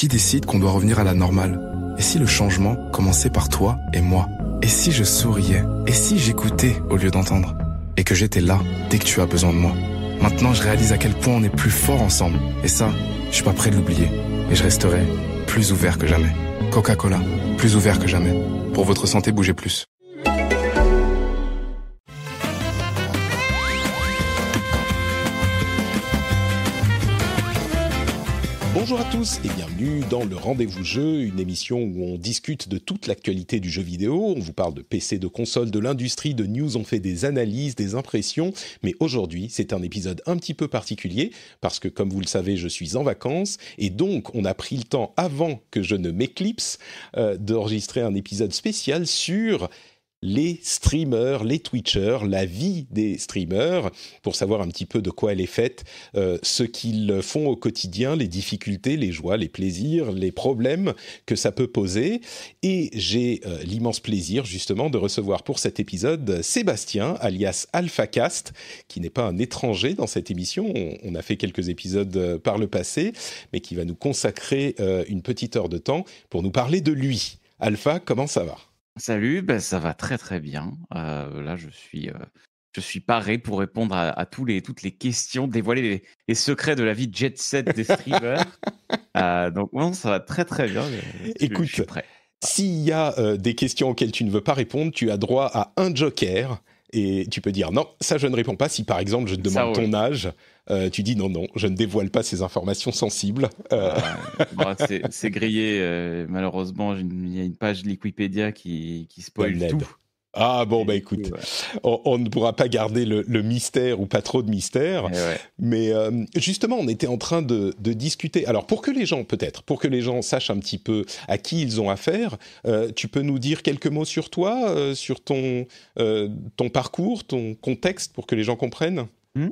Qui décide qu'on doit revenir à la normale Et si le changement commençait par toi et moi Et si je souriais Et si j'écoutais au lieu d'entendre Et que j'étais là dès que tu as besoin de moi Maintenant, je réalise à quel point on est plus fort ensemble. Et ça, je suis pas prêt de l'oublier. Et je resterai plus ouvert que jamais. Coca-Cola, plus ouvert que jamais. Pour votre santé, bougez plus. Bonjour à tous et bienvenue dans le Rendez-vous Jeu, une émission où on discute de toute l'actualité du jeu vidéo. On vous parle de PC, de consoles, de l'industrie, de news, on fait des analyses, des impressions. Mais aujourd'hui, c'est un épisode un petit peu particulier parce que, comme vous le savez, je suis en vacances et donc on a pris le temps avant que je ne m'éclipse euh, d'enregistrer un épisode spécial sur les streamers, les Twitchers, la vie des streamers, pour savoir un petit peu de quoi elle est faite, euh, ce qu'ils font au quotidien, les difficultés, les joies, les plaisirs, les problèmes que ça peut poser. Et j'ai euh, l'immense plaisir justement de recevoir pour cet épisode Sébastien, alias AlphaCast, qui n'est pas un étranger dans cette émission, on, a fait quelques épisodes euh, par le passé, mais qui va nous consacrer une petite heure de temps pour nous parler de lui. Alpha, comment ça va Salut, ben ça va très très bien. Euh, là, je suis, euh, je suis paré pour répondre à tous les toutes les questions, dévoiler les secrets de la vie jet set des streamers. Euh, donc non, ça va très très bien, Écoute, ah. s'il y a, des questions auxquelles tu ne veux pas répondre, tu as droit à un joker et tu peux dire: «Non, ça je ne réponds pas», si par exemple je te demande ton âge euh, tu dis non, non, je ne dévoile pas ces informations sensibles. Euh. Ah c'est grillé, euh, malheureusement. Il y a une page de qui, qui spoil tout. Ah bon, bah écoute, on, ne pourra pas garder le, mystère ou pas trop de mystère. Eh Mais justement, on était en train de, discuter. Alors pour que les gens, peut-être, pour que les gens sachent un petit peu à qui ils ont affaire, tu peux nous dire quelques mots sur toi, sur ton, parcours, ton contexte, pour que les gens comprennent hmm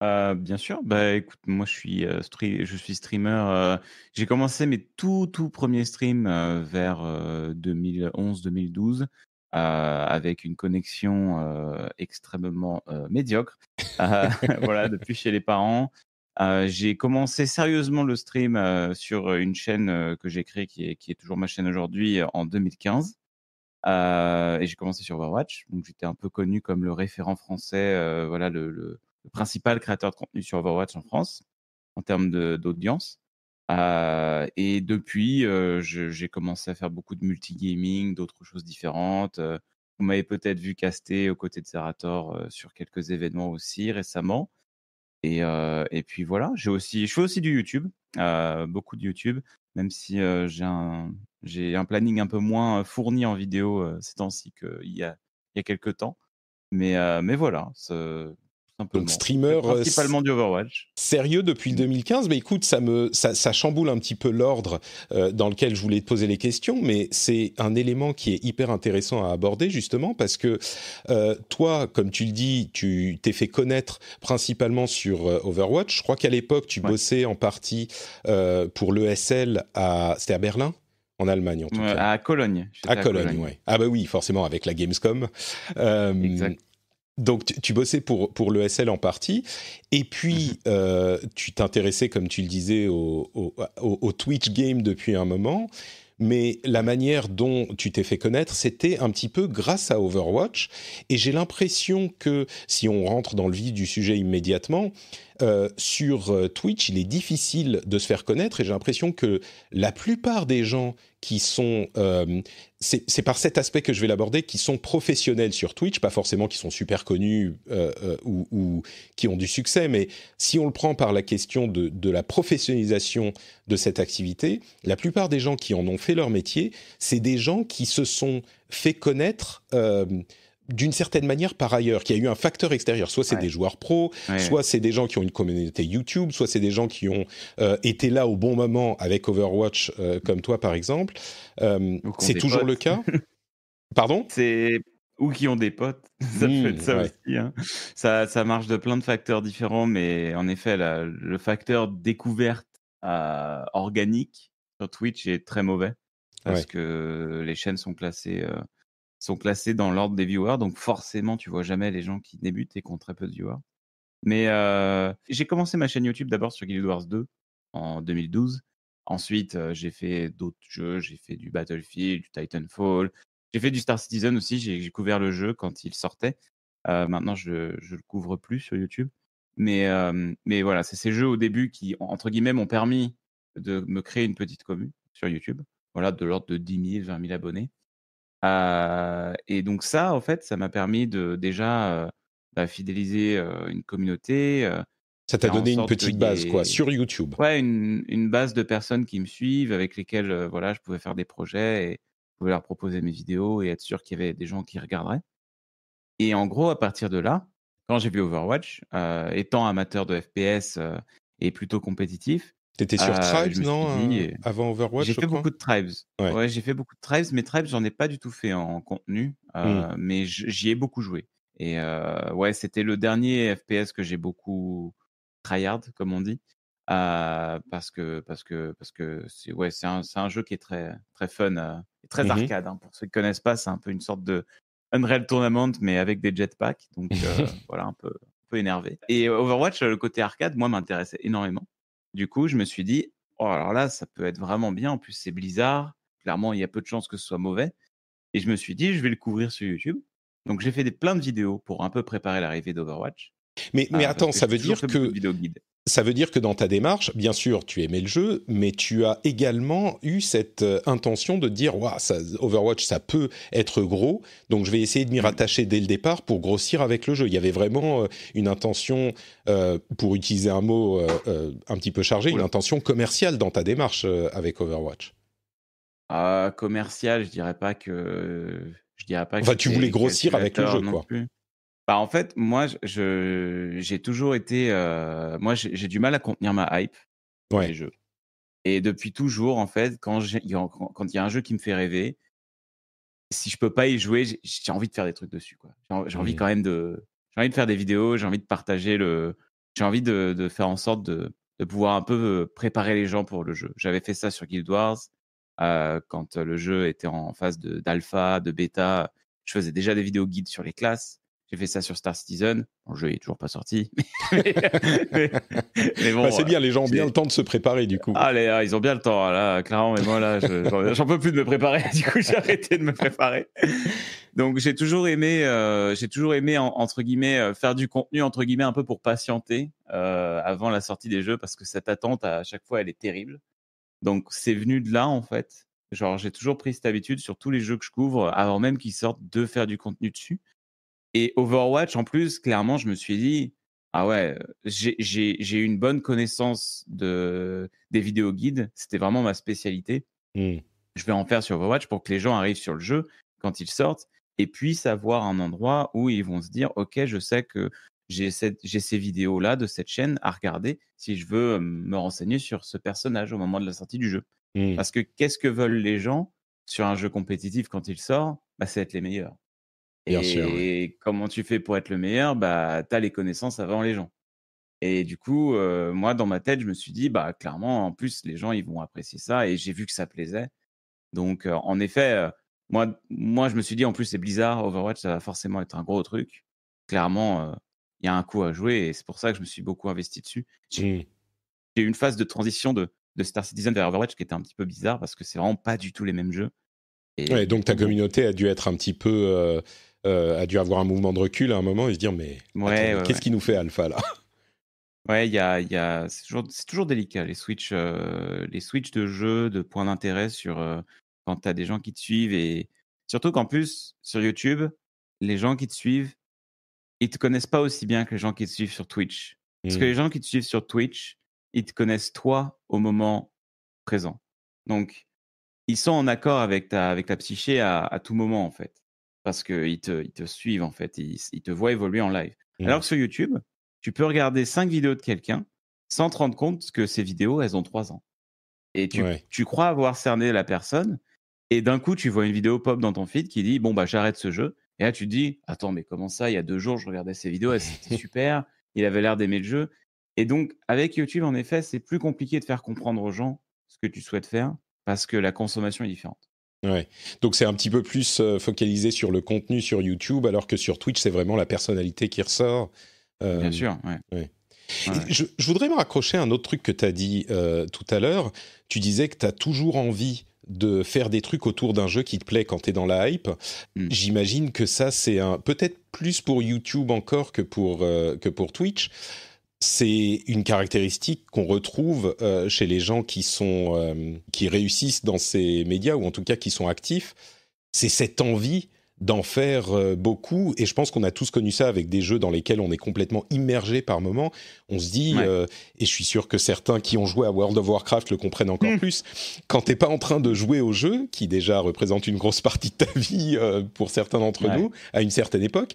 bien sûr, bah, écoute, moi je suis, je suis streamer, j'ai commencé mes tout, tout premiers streams, vers, 2011-2012, avec une connexion, extrêmement, médiocre. voilà, depuis chez les parents. j'ai commencé sérieusement le stream, sur, une chaîne, que j'ai créée qui est qui est toujours ma chaîne aujourd'hui, en 2015. et j'ai commencé sur Overwatch, donc j'étais un peu connu comme le référent français, voilà le principal créateur de contenu sur Overwatch en France en termes d'audience. Euh, et depuis, euh, j'ai commencé à faire beaucoup de multigaming, d'autres choses différentes. Euh, vous m'avez peut-être vu caster aux côtés de Zerator sur quelques événements aussi récemment. Et, et puis voilà, j'ai aussi, je fais aussi du YouTube, beaucoup de YouTube, même si j'ai un, un, planning un peu moins fourni en vidéo ces temps-ci qu'il y a, il y a quelques temps. Mais, mais voilà, donc streamer euh, principalement du Overwatch. Sérieux depuis 2015, mais écoute, ça me ça, chamboule un petit peu l'ordre euh, dans lequel je voulais te poser les questions, mais c'est un élément qui est hyper intéressant à aborder justement parce que euh, toi, comme tu le dis, tu t'es fait connaître principalement sur Overwatch. Je crois qu'à l'époque, tu bossais en partie pour l'ESL à c'était à Berlin en Allemagne en tout cas. À Cologne. À, Cologne, oui. Ah bah oui, forcément avec la Gamescom. exact. Donc, tu, bossais pour, pour l'ESL en partie, et puis mhm. euh, tu t'intéressais, comme tu le disais, au, au, Twitch game depuis un moment, mais la manière dont tu t'es fait connaître, c'était un petit peu grâce à Overwatch, et j'ai l'impression que, si on rentre dans le vif du sujet immédiatement, euh, sur euh, Twitch, il est difficile de se faire connaître et j'ai l'impression que la plupart des gens qui sont, euh, c'est par cet aspect que je vais l'aborder, qui sont professionnels sur Twitch, pas forcément qui sont super connus ou, qui ont du succès, mais si on le prend par la question de, de la professionnalisation de cette activité, la plupart des gens qui en ont fait leur métier, c'est des gens qui se sont fait connaître d'une certaine manière par ailleurs, qu'il y a eu un facteur extérieur. Soit c'est des joueurs pros, soit c'est des gens qui ont une communauté YouTube, soit c'est des gens qui ont euh, été là au bon moment avec Overwatch, euh, comme toi par exemple. Euh, c'est toujours le cas. Pardon C'est ou qui ont des potes. Hmm, hein. ça ça marche de plein de facteurs différents, mais en effet, le facteur découverte organique sur Twitch est très mauvais parce que les chaînes sont classées sont classés dans l'ordre des viewers. Donc forcément, tu vois jamais les gens qui débutent et qui ont très peu de viewers. Mais euh, j'ai commencé ma chaîne YouTube d'abord sur Guild Wars 2 en 2012. Ensuite, euh, j'ai fait d'autres jeux. J'ai fait du Battlefield, du Titanfall. J'ai fait du Star Citizen aussi. J'ai couvert le jeu quand il sortait. Euh, maintenant, je, je le couvre plus sur YouTube. Mais, mais voilà, c'est ces jeux au début qui, entre guillemets, m'ont permis de me créer une petite commune sur YouTube. Voilà, de l'ordre de 10 000, 20 000 abonnés et donc ça, en fait, ça m'a permis de déjà bah, fidéliser une communauté. ça t'a donné une petite base, quoi, sur YouTube. Ouais, une, une, base de personnes qui me suivent, avec lesquelles, voilà, je pouvais faire des projets et je pouvais leur proposer mes vidéos et être sûr qu'il y avait des gens qui regarderaient. Et en gros, à partir de là, quand j'ai vu Overwatch, étant amateur de FPS et plutôt compétitif, T'étais sur euh, Tribes, non euh, euh, Avant Overwatch J'ai fait beaucoup de Tribes. j'ai fait beaucoup de Tribes, mais Tribes, j'en ai pas du tout fait en contenu, hmm. mais j'y ai beaucoup joué. Et ouais, c'était le dernier FPS que j'ai beaucoup tryhard, comme on dit. parce que parce que parce que c'est ouais c'est un, un, jeu qui est très très fun et très mmh arcade hein. pour ceux qui connaissent pas c'est un peu une sorte de Unreal Tournament mais avec des jetpacks donc voilà un peu un peu énervé et Overwatch le côté arcade moi m'intéressait énormément du coup, je me suis dit, oh, alors là, ça peut être vraiment bien. En plus, c'est Blizzard. Clairement, il y a peu de chances que ce soit mauvais. Et je me suis dit, je vais le couvrir sur YouTube. Donc, j'ai fait des, plein de vidéos pour un peu préparer l'arrivée d'Overwatch. Mais, mais ah, attends, ça veut dire que ça veut dire que dans ta démarche, bien sûr, tu aimais le jeu, mais tu as également eu cette euh, intention de dire Waouh, ça Overwatch, ça peut être gros, donc je vais essayer de m'y mm. rattacher dès le départ pour grossir avec le jeu. Il y avait vraiment euh, une intention, euh, pour utiliser un mot un petit peu chargé, une intention commerciale dans ta démarche avec Overwatch. Ah, commercial, je dirais pas que. Je dirais pas que enfin, tu voulais grossir avec le jeu, quoi. Bah, en fait, moi, je, j'ai toujours été. Euh, moi, j'ai du mal à contenir ma hype pour les jeux. Et depuis toujours, en fait, quand il y a- quand a un jeu qui me fait rêver, si je peux pas y jouer, j'ai envie de faire des trucs dessus. J'ai envie quand même de. J'ai envie de faire des vidéos, j'ai envie de partager le. J'ai envie de, faire en sorte de, pouvoir un peu préparer les gens pour le jeu. J'avais fait ça sur Guild Wars euh, quand le jeu était en phase de- d'alpha, de, bêta. Je faisais déjà des vidéos guides sur les classes. J'ai fait ça sur Star Citizen. le jeu est toujours pas sorti. mais, bah, c'est bien, les gens ont bien le temps de se préparer du coup. Ah, ah ils ont bien le temps, ah là, clairement. Mais moi, là, j'en peux plus de me préparer. Du coup, j'ai arrêté de me préparer. Donc, j'ai toujours aimé, euh, j'ai toujours aimé entre guillemets euh, faire du contenu entre guillemets un peu pour patienter euh, avant la sortie des jeux parce que cette attente à chaque fois, elle est terrible. Donc, c'est venu de là en fait. Genre, j'ai toujours pris cette habitude sur tous les jeux que je couvre avant même qu'ils sortent de faire du contenu dessus. Et Overwatch, en plus, clairement, je me suis dit, ah ouais, euh, j'ai une bonne connaissance de, des vidéos guides. C'était vraiment ma spécialité. Mmh. Je vais en faire sur Overwatch pour que les gens arrivent sur le jeu quand ils sortent et puissent avoir un endroit où ils vont se dire, OK, je sais que j'ai ces vidéos-là de cette chaîne à regarder si je veux euh, me renseigner sur ce personnage au moment de la sortie du jeu. Mmh. Parce que qu'est-ce que veulent les gens sur un jeu compétitif quand il sort bah, C'est être les meilleurs et comment tu fais pour être le meilleur Bah, tu as les connaissances avant les gens. Et du coup, euh, moi, dans ma tête, je me suis dit, bah, clairement, en plus, les gens, ils vont apprécier ça. Et j'ai vu que ça plaisait. Donc, euh, en effet, euh, moi, moi, je me suis dit, en plus, c'est Blizzard, Overwatch, ça va forcément être un gros truc. Clairement, il y a un coup à jouer. Et c'est pour ça que je me suis beaucoup investi dessus. J'ai eu une phase de transition de, Star Citizen vers Overwatch qui était un petit peu bizarre parce que c'est vraiment pas du tout les mêmes jeux. Et ouais, donc, ta communauté a dû être un petit peu euh, a dû avoir un mouvement de recul à un moment et se dire mais qu'est-ce qui nous fait Alpha là Ouais, y a, y a, c'est toujours, toujours, délicat les switches, euh, les Switch de jeux, de points d'intérêt sur euh, quand tu as des gens qui te suivent et surtout qu'en plus sur YouTube, les gens qui te suivent, ils te connaissent pas aussi bien que les gens qui te suivent sur Twitch. Parce que mmh. les gens qui te suivent sur Twitch, ils te connaissent toi au moment présent. Donc ils sont en accord avec ta, avec ta psyché à tout moment en fait parce qu'ils te, suivent en fait, ils, te voient évoluer en live. Alors mmh. que sur YouTube, tu peux regarder cinq vidéos de quelqu'un sans te rendre compte que ces vidéos, elles ont trois ans. Et tu, crois avoir cerné la personne, et d'un coup, tu vois une vidéo pop dans ton feed qui dit Bon, bah, j'arrête ce jeu. Et là, tu te dis Attends, mais comment ça Il y a deux jours, je regardais ces vidéos, c'était super, il avait l'air d'aimer le jeu. Et donc, avec YouTube, en effet, c'est plus compliqué de faire comprendre aux gens ce que tu souhaites faire parce que la consommation est différente. Donc c'est un petit peu plus euh, focalisé sur le contenu sur YouTube, alors que sur Twitch, c'est vraiment la personnalité qui ressort. Euh, Bien sûr, Je, voudrais me raccrocher à un autre truc que tu as dit euh, tout à l'heure. Tu disais que tu as toujours envie de faire des trucs autour d'un jeu qui te plaît quand tu es dans la hype. Hmm. J'imagine que ça, c'est un peut-être plus pour YouTube encore que pour, que pour Twitch c'est une caractéristique qu'on retrouve euh, chez les gens euh, qui réussissent dans ces médias ou en tout cas qui sont actifs. C'est cette envie d'en faire euh, beaucoup et je pense qu'on a tous connu ça avec des jeux dans lesquels on est complètement immergé par moment. On se dit et je suis sûr que certains qui ont joué à World of Warcraft le comprennent encore hmm. plus. Quand t'es pas en train de jouer au jeu qui déjà représente une grosse partie de ta vie pour certains d'entre nous à une certaine époque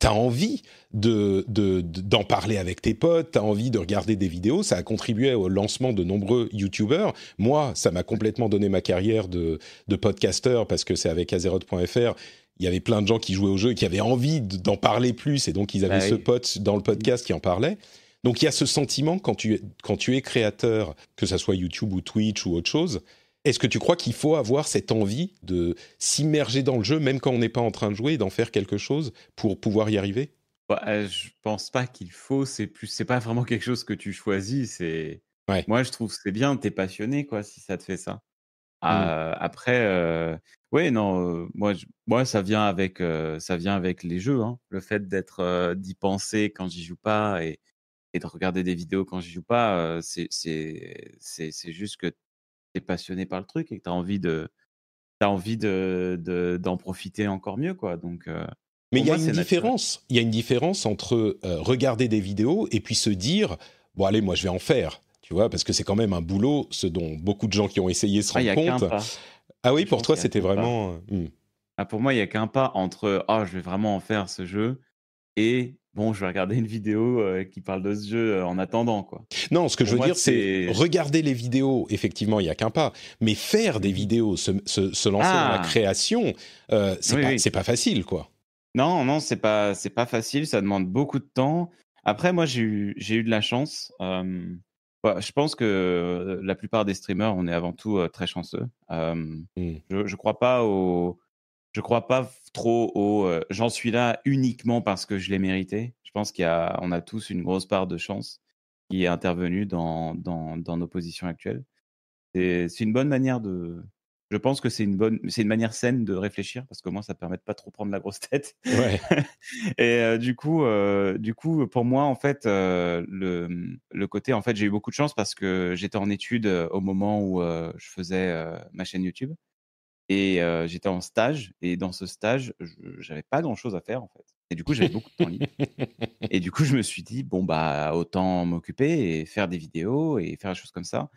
t'as envie de, de, d'en parler avec tes potes, t'as envie de regarder des vidéos. Ça a contribué au lancement de nombreux youtubeurs. Moi, ça m'a complètement donné ma carrière de, de podcasteur parce que c'est avec Azeroth.fr il y avait plein de gens qui jouaient au jeu et qui avaient envie d'en parler plus, et donc ils avaient bah ce pote dans le podcast qui en parlait. Donc il y a ce sentiment quand tu, quand tu es créateur, que ça soit YouTube ou Twitch ou autre chose, est-ce que tu crois qu'il faut avoir cette envie de s'immerger dans le jeu, même quand on n'est pas en train de jouer, et d'en faire quelque chose pour pouvoir y arriver bah, euh, Je pense pas qu'il faut. C'est plus, c'est pas vraiment quelque chose que tu choisis. C'est moi, je trouve c'est bien. Tu es passionné, quoi, si ça te fait ça. Mmh. Ah, euh, après, euh, non, euh, moi, moi, ça vient avec, ça vient avec les jeux. Hein. le fait d'être, d'y penser quand j'y joue pas et, de regarder des vidéos quand j'y joue pas, c'est juste que es passionné par le truc et que tu as envie de as envie de d'en profiter encore mieux quoi. Donc mais il y a une différence, il y a une différence entre regarder des vidéos et puis se dire bon allez moi je vais en faire, tu vois parce que c'est quand même un boulot ce dont beaucoup de gens qui ont essayé se ah, rendent compte. Ah oui, pour toi c'était vraiment hmm. ah, pour moi il y a qu'un pas entre ah je vais vraiment en faire ce jeu et bon, je vais regarder une vidéo euh, qui parle de ce jeu euh, en attendant, quoi. Non, ce que je veux dire, c'est regarder les vidéos. Effectivement, il n'y a qu'un pas, mais faire des mhm. vidéos, se, lancer dans la ah. création, euh, c'est pas, facile, quoi. Non, non, c'est pas, pas facile. Ça demande beaucoup de temps. Après, moi, j'ai eu, eu de la chance. Bah, je pense que la plupart des streamers, on est avant tout très chanceux. Mmh. Je, ne crois pas au je ne crois pas trop au euh, j'en suis là uniquement parce que je l'ai mérité. Je pense qu'on a, a tous une grosse part de chance qui est intervenue dans, dans, nos positions actuelles. C'est une bonne manière de. Je pense que c'est une bonne, c'est une manière saine de réfléchir parce que moi ça permet de pas trop prendre la grosse tête. et euh, du coup, euh, du coup, pour moi en fait, le, le, côté en fait, j'ai eu beaucoup de chance parce que j'étais en études au moment où je faisais ma chaîne YouTube. Et j'étais en stage. Et dans ce stage, j'avais pas grand chose à faire, en fait. Et du coup, j'avais beaucoup de temps libre. Et du coup, je me suis dit, bon, bah, autant m'occuper et faire des vidéos et faire des choses comme ça.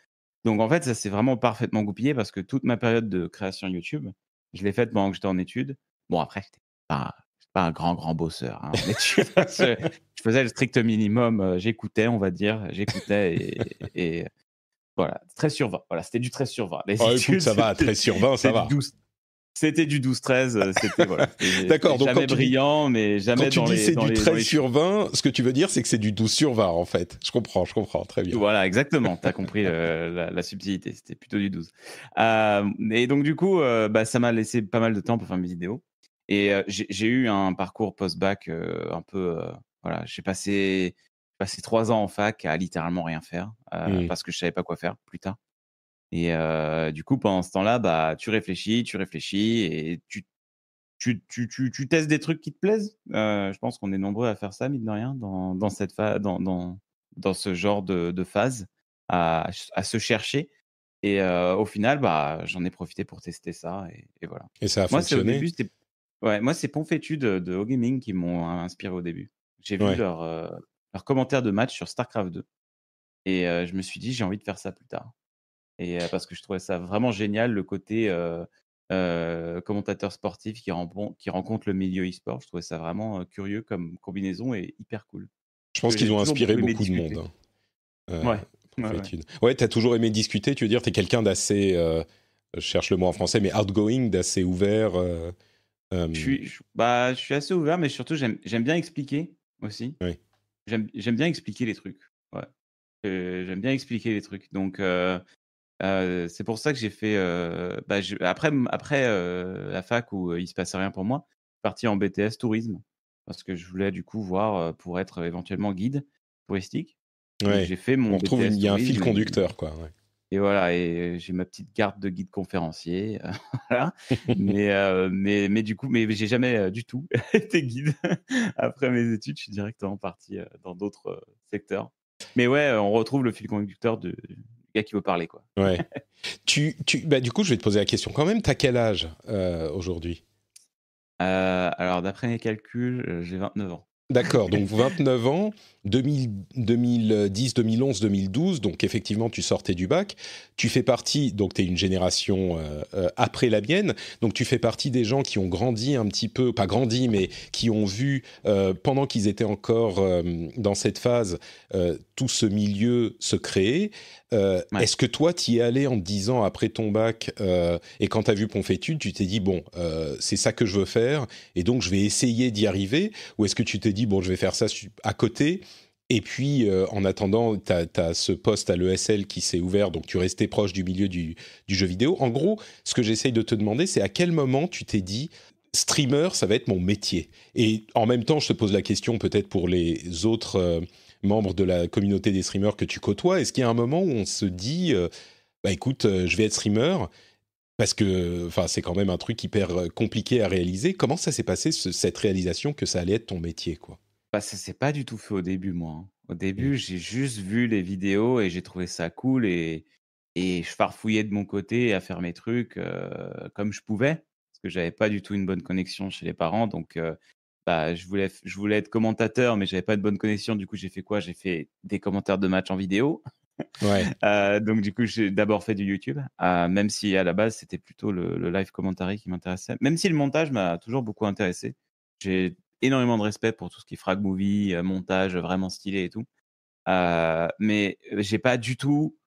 Donc, en fait, ça s'est vraiment parfaitement goupillé parce que toute ma période de création YouTube, je l'ai faite pendant que j'étais en études. Bon, après, j'étais pas, pas un grand, grand bosseur. Hein, en études, je, faisais le strict minimum. J'écoutais, on va dire. J'écoutais et, et voilà, 13 sur 20. Voilà, c'était du 13 sur 20. Ah, ça va, 13 sur 20, ça va. C'était du 12-13, euh, c'était voilà. D'accord, jamais brillant, mais jamais quand dans tu dis c'est du 13 sur 20, ce que tu veux dire, c'est que c'est du 12 sur 20 en fait. Je comprends, je comprends, très bien. Voilà, exactement. tu as compris euh, la, subtilité. C'était plutôt du 12. Euh, et donc du coup, bah, ça m'a laissé pas mal de temps pour faire mes vidéos. Et j'ai eu un parcours post-bac un peu. voilà, j'ai passé passé trois ans en fac à littéralement rien faire euh, mmh. parce que je savais pas quoi faire plus tard. Et euh, du coup, pendant ce temps-là, bah, tu réfléchis, tu réfléchis et tu tu, tu, tu, testes des trucs qui te plaisent. Euh, je pense qu'on est nombreux à faire ça, mine de rien, dans, dans cette dans, dans, dans, ce genre de, phase, à, à, se chercher. Et au final, bah, j'en ai profité pour tester ça. Et, voilà. Et ça a moi, fonctionné. Au début, ouais, moi, c'est Ponfétu de, de O Gaming qui m'ont inspiré au début. J'ai vu leur, leur commentaire de match sur StarCraft 2. Et je me suis dit, j'ai envie de faire ça plus tard. Et parce que je trouvais ça vraiment génial, le côté commentateur sportif qui, rencontre, qui rencontre le milieu e-sport. Je trouvais ça vraiment curieux comme combinaison et hyper cool. Je pense qu'ils ont inspiré beaucoup, de monde. Hein. ouais. Ouais, ouais. t'as toujours aimé discuter, tu veux dire, t'es quelqu'un d'assez, je cherche le mot en français, mais outgoing, d'assez ouvert. Je, suis, bah, je suis assez ouvert, mais surtout j'aime bien expliquer aussi. Oui j'aime bien expliquer les trucs. Ouais. Euh, j'aime bien expliquer les trucs. Donc, euh, euh, c'est pour ça que j'ai fait. Bah, après après la fac où il se passait rien pour moi, je suis parti en BTS tourisme parce que je voulais du coup voir pour être éventuellement guide touristique. J'ai fait mon. On il y a un fil conducteur, quoi. Ouais et voilà, et j'ai ma petite carte de guide conférencier. Euh, euh, mais, du coup, mais j'ai jamais euh, du tout été guide. Après mes études, je suis directement parti dans d'autres secteurs. Mais ouais, on retrouve le fil conducteur de, du gars qui veut parler. Quoi. ouais. tu, tu, bah, du coup, je vais te poser la question quand même. Tu as quel âge aujourd'hui Alors, d'après mes calculs, j'ai 29 ans. D'accord, donc 29 ans. 2000, 2010, 2011, 2012, donc effectivement tu sortais du bac, tu fais partie, donc tu es une génération euh, euh, après la mienne, donc tu fais partie des gens qui ont grandi un petit peu, pas grandi, mais qui ont vu euh, pendant qu'ils étaient encore dans cette phase tout ce milieu se créer. Est-ce que toi tu y es allé en dix ans après ton bac et quand tu as vu Pompétude, tu t'es dit bon, c'est ça que je veux faire et donc je vais essayer d'y arriver ou est-ce que tu t'es dit bon, je vais faire ça à côté et puis, euh, en attendant, tu as, ce poste à l'ESL qui s'est ouvert, donc tu restais proche du milieu du, jeu vidéo. En gros, ce que j'essaye de te demander, c'est à quel moment tu t'es dit, streamer, ça va être mon métier. Et en même temps, je te pose la question peut-être pour les autres euh, membres de la communauté des streamers que tu côtoies, est-ce qu'il y a un moment où on se dit, euh, bah écoute, je vais être streamer parce que c'est quand même un truc hyper compliqué à réaliser. Comment ça s'est passé cette réalisation que ça allait être ton métier quoi bah, ça s'est pas du tout fait au début, moi. Hein. Au mmh. début, j'ai juste vu les vidéos et j'ai trouvé ça cool et, je farfouillais de mon côté à faire mes trucs comme je pouvais parce que j'avais pas du tout une bonne connexion chez les parents. Donc, bah, je voulais, je voulais être commentateur, mais j'avais pas de bonne connexion. Du coup, j'ai fait quoi? J'ai fait des commentaires de matchs en vidéo. Ouais. Euh, donc, du coup, j'ai d'abord fait du YouTube, ah, même si à la base, c'était plutôt le, le live commentary qui m'intéressait. Même si le montage m'a toujours beaucoup intéressé. J'ai énormément de respect pour tout ce qui est frag movie, euh, montage vraiment stylé et tout. Euh, mais j'ai pas du tout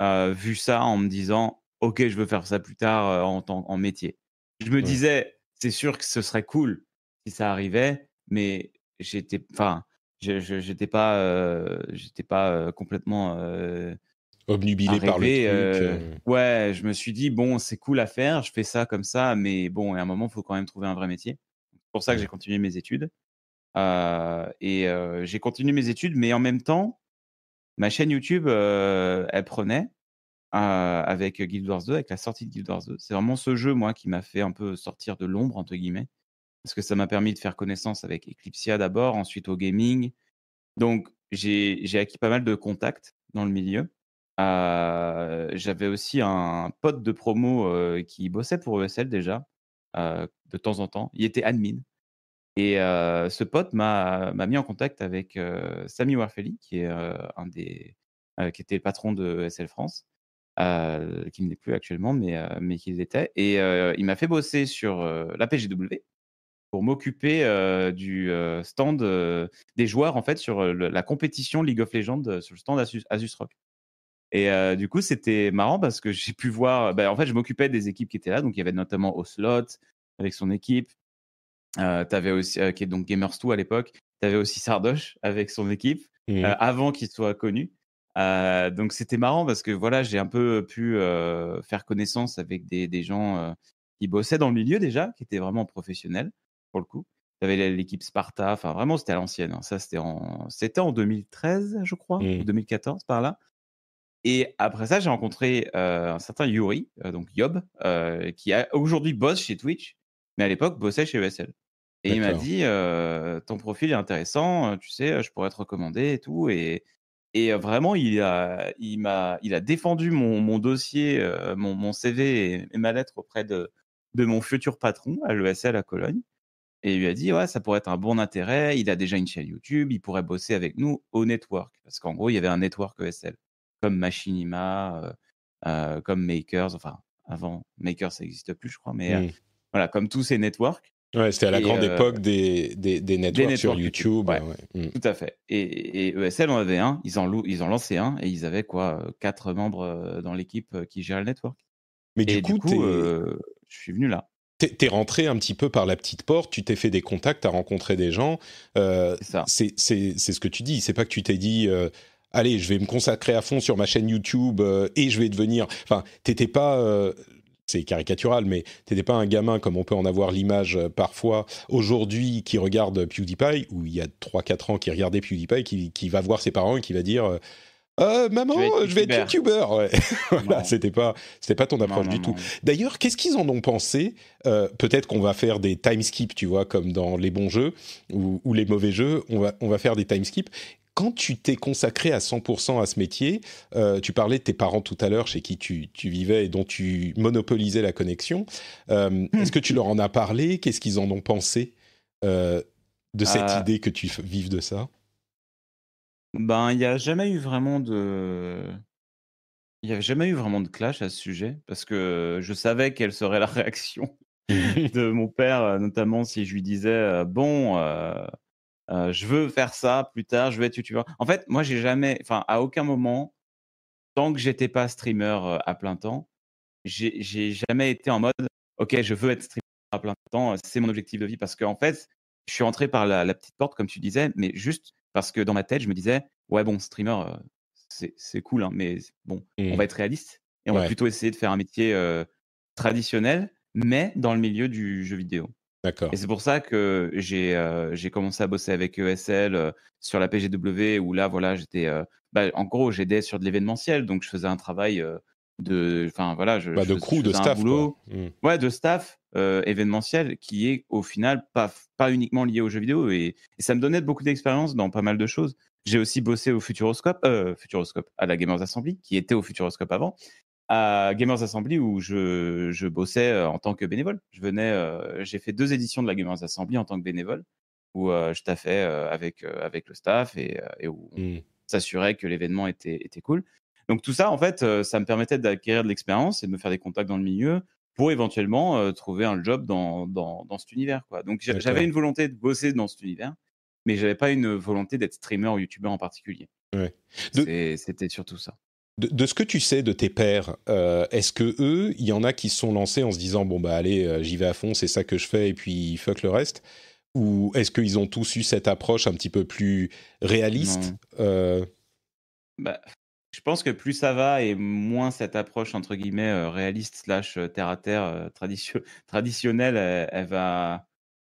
vu ça en me disant ok je veux faire ça plus tard en, métier. Je me disais c'est sûr que ce serait cool si ça arrivait, mais j'étais enfin j'étais pas j'étais pas complètement obnubilé par le truc. Ouais, je me suis dit bon c'est cool à faire, je fais ça comme ça, mais bon à un moment il faut quand même trouver un vrai métier pour ça que j'ai continué mes études. et j'ai continué mes études, mais en même temps, ma chaîne YouTube, elle prenait avec Guild Wars 2, avec la sortie de Guild Wars 2. C'est vraiment ce jeu, moi, qui m'a fait un peu sortir de l'ombre, entre guillemets, parce que ça m'a permis de faire connaissance avec Eclipsia d'abord, ensuite au gaming. Donc, j'ai acquis pas mal de contacts dans le milieu. J'avais aussi un pote de promo qui bossait pour ESL déjà, euh, de temps en temps. Il était admin. Et euh, ce pote m'a mis en contact avec Sammy euh, Samy Warfeli, qui, est, un des, qui était le patron de e SL France, qui ne l'est plus actuellement, mais, mais qui l'était. Et il m'a fait bosser sur la PGW pour m'occuper du stand des joueurs en fait sur la compétition League of Legends sur le stand Asus Rock. Et euh, du coup, c'était marrant parce que j'ai pu voir. Bah, en fait, je m'occupais des équipes qui étaient là. Donc, il y avait notamment Ocelot avec son équipe. Euh, t'avais aussi, euh, qui est donc Gamers2 à l'époque. Tu avais aussi Sardoche avec son équipe mmh. avant qu'il soit connu. donc, c'était marrant parce que voilà, j'ai un peu pu faire connaissance avec des, des gens qui bossaient dans le milieu déjà, qui étaient vraiment professionnels pour le coup. Tu avais l'équipe Sparta. Enfin, vraiment, c'était à l'ancienne. Hein. Ça, c'était en, c'était en 2013, je crois, mmh. ou 2014 par là. Et après ça, j'ai rencontré un certain Yuri, donc Yob, qui aujourd'hui bosse chez Twitch, mais à l'époque bossait chez ESL. Et il m'a dit Ton profil est intéressant, tu sais, je pourrais te recommander et tout. Et, vraiment, il a, il, il a défendu mon, dossier, mon, CV et, ma lettre auprès de, de mon futur patron à l'ESL à Cologne. Et il lui a dit Ouais, ça pourrait être un bon intérêt, il a déjà une chaîne YouTube, il pourrait bosser avec nous au network. Parce qu'en gros, il y avait un network ESL comme Machinima, euh, euh, comme Makers, enfin, avant Makers, ça n'existe plus, je crois, mais euh, mmh. voilà, comme tous ces networks. Ouais, c'était à la grande époque des, des, networks sur YouTube. Mmh. Tout à fait. Et, et, ESL en avait un, ils en, ils ont lancé un, et ils avaient quoi, quatre membres dans l'équipe qui gère le network. Mais du coup, je suis venu là. T'es rentré un petit peu par la petite porte, tu t'es fait des contacts, t'as rencontré des gens. Euh, c'est ce que tu dis. C'est pas que tu t'es dit, allez, je vais me consacrer à fond sur ma chaîne YouTube euh, et je vais devenir. Enfin, t'étais pas. Euh, c'est caricatural, mais t'étais pas un gamin comme on peut en avoir l'image euh, parfois aujourd'hui qui regarde PewDiePie, ou il y a 3-4 ans qui regardait PewDiePie, qui, va voir ses parents et qui va dire euh, maman, je vais être youtubeur. voilà, c'était pas, c'était pas ton approche du tout. D'ailleurs, qu'est-ce qu'ils en ont pensé Peut-être qu'on va faire des time skips, tu vois, comme dans les bons jeux ou, ou les mauvais jeux, on va, on va faire des time skips quand tu t'es consacré à 100% à ce métier, euh, tu parlais de tes parents tout à l'heure chez qui tu, vivais et dont tu monopolisais la connexion. Euh, est-ce que tu leur en as parlé Qu'est-ce qu'ils en ont pensé euh, de cette idée que tu vives de ça Ben, il n'y a jamais eu vraiment de. Il n'y a jamais eu vraiment de clash à ce sujet parce que je savais quelle serait la réaction de mon père, notamment si je lui disais Bon je veux faire ça plus tard, je veux être youtubeur. En fait, moi, j'ai jamais, enfin, à aucun moment, tant que j'étais pas streamer à plein temps, j'ai jamais été en mode, ok, je veux être streamer à plein temps, c'est mon objectif de vie. Parce qu'en fait, je suis entré par la, petite porte, comme tu disais, mais juste parce que dans ma tête, je me disais, ouais, bon, streamer, c'est cool, hein, mais bon, on va être réaliste et on va plutôt essayer de faire un métier traditionnel, mais dans le milieu du jeu vidéo. Et c'est pour ça que j'ai euh, commencé à bosser avec ESL euh, sur la PGW où là voilà j'étais euh, bah, en gros j'aidais sur de l'événementiel donc je faisais un travail de enfin voilà je, bah, de crew, de staff mmh. ouais de staff événementiel qui est au final pas pas uniquement lié aux jeux vidéo et, ça me donnait beaucoup d'expérience dans pas mal de choses. J'ai aussi bossé au Futuroscope Futuroscope à la Gamers Assembly qui était au Futuroscope avant à Gamers Assembly où je, bossais euh, en tant que bénévole. Je venais, euh, j'ai fait deux éditions de la Gamers Assembly en tant que bénévole où euh, je taffais avec avec le staff et, où on mmh. s'assurait que l'événement était cool. Donc tout ça en fait, ça me permettait d'acquérir de l'expérience et de me faire des contacts dans le milieu pour éventuellement trouver un job dans, dans, cet univers Donc j'avais une volonté de bosser dans cet univers, mais n'avais pas une volonté d'être streamer ou youtubeur en particulier. C'était surtout ça de, ce que tu sais de tes pères, euh, est-ce que eux, il y en a qui se sont lancés en se disant bon bah allez, euh, j'y vais à fond, c'est ça que je fais et puis fuck le reste, ou est-ce qu'ils ont tous eu cette approche un petit peu plus réaliste euh, bah, je pense que plus ça va et moins cette approche entre guillemets réaliste slash terre à terre traditionnelle, elle, va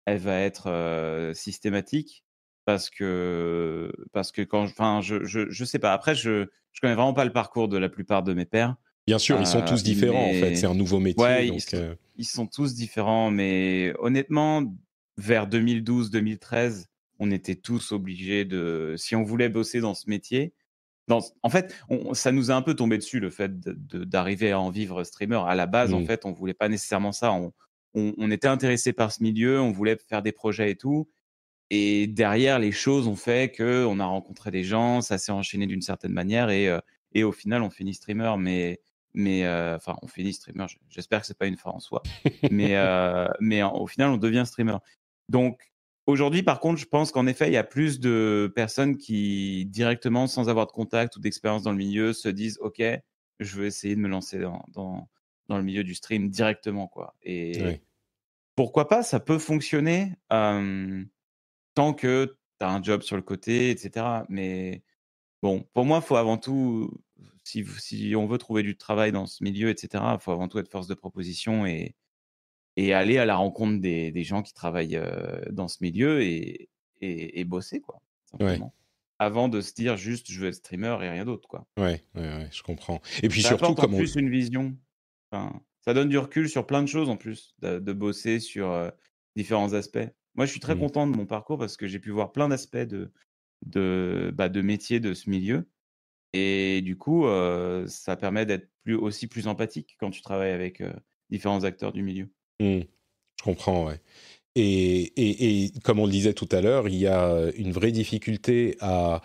elle va être systématique parce que parce que quand enfin je, je, je sais pas après je je connais vraiment pas le parcours de la plupart de mes pères bien sûr ils sont euh, tous différents en fait c'est un nouveau métier euh ils, sont tous différents mais honnêtement vers 2012 2013 on était tous obligés de si on voulait bosser dans ce métier dans, en fait, ça nous a un peu tombé dessus le fait d'arriver à en vivre streamer. À la base, en mmh. fait, on voulait pas nécessairement ça. On, on, on était intéressé par ce milieu, on voulait faire des projets et tout. Et derrière, les choses ont fait que on a rencontré des gens, ça s'est enchaîné d'une certaine manière et, et au final, on finit streamer. Mais, mais enfin, on finit streamer. J'espère que c'est pas une fin en soi. mais, mais au final, on devient streamer. Donc aujourd'hui, par contre, je pense qu'en effet, il y a plus de personnes qui directement, sans avoir de contact ou d'expérience dans le milieu, se disent OK, je veux essayer de me lancer dans, dans, dans le milieu du stream directement, quoi. Et pourquoi pas Ça peut fonctionner tant que tu as un job sur le côté, etc. Mais bon, pour moi, il faut avant tout, si, on veut trouver du travail dans ce milieu, etc., il faut avant tout être force de proposition et, et aller à la rencontre des, gens qui travaillent dans ce milieu et, et, bosser, quoi. Simplement. Avant de se dire juste je veux être streamer et rien d'autre, quoi. Ouais, ouais, je comprends. Et puis surtout, comme en plus une vision. Enfin, ça donne du recul sur plein de choses en plus, de, bosser sur différents aspects. Moi, je suis très mmh. content de mon parcours parce que j'ai pu voir plein d'aspects de, bah, métier de ce milieu. Et du coup, ça permet d'être plus, aussi plus empathique quand tu travailles avec différents acteurs du milieu. Mmh. Je comprends, ouais. Et, comme on le disait tout à l'heure, il y a une vraie difficulté à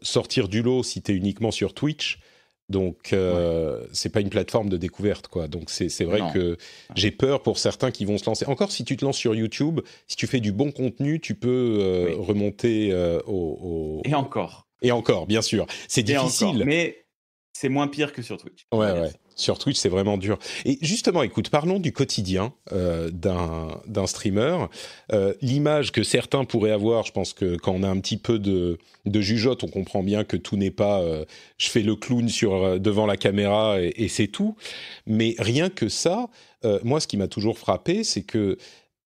sortir du lot si tu es uniquement sur Twitch donc, euh, c'est pas une plateforme de découverte, quoi. Donc, c'est vrai que j'ai peur pour certains qui vont se lancer. Encore, si tu te lances sur YouTube, si tu fais du bon contenu, tu peux euh, remonter euh, au, Et encore. Et encore, bien sûr. C'est difficile. mais c'est moins pire que sur Twitch. Ouais, ouais sur Twitch, c'est vraiment dur. Et justement, écoute, parlons du quotidien euh, d'un streamer. Euh, l'image que certains pourraient avoir, je pense que quand on a un petit peu de, de jugeote, on comprend bien que tout n'est pas euh, je fais le clown sur, devant la caméra et c'est tout. Mais rien que ça, moi, ce qui m'a toujours frappé, c'est que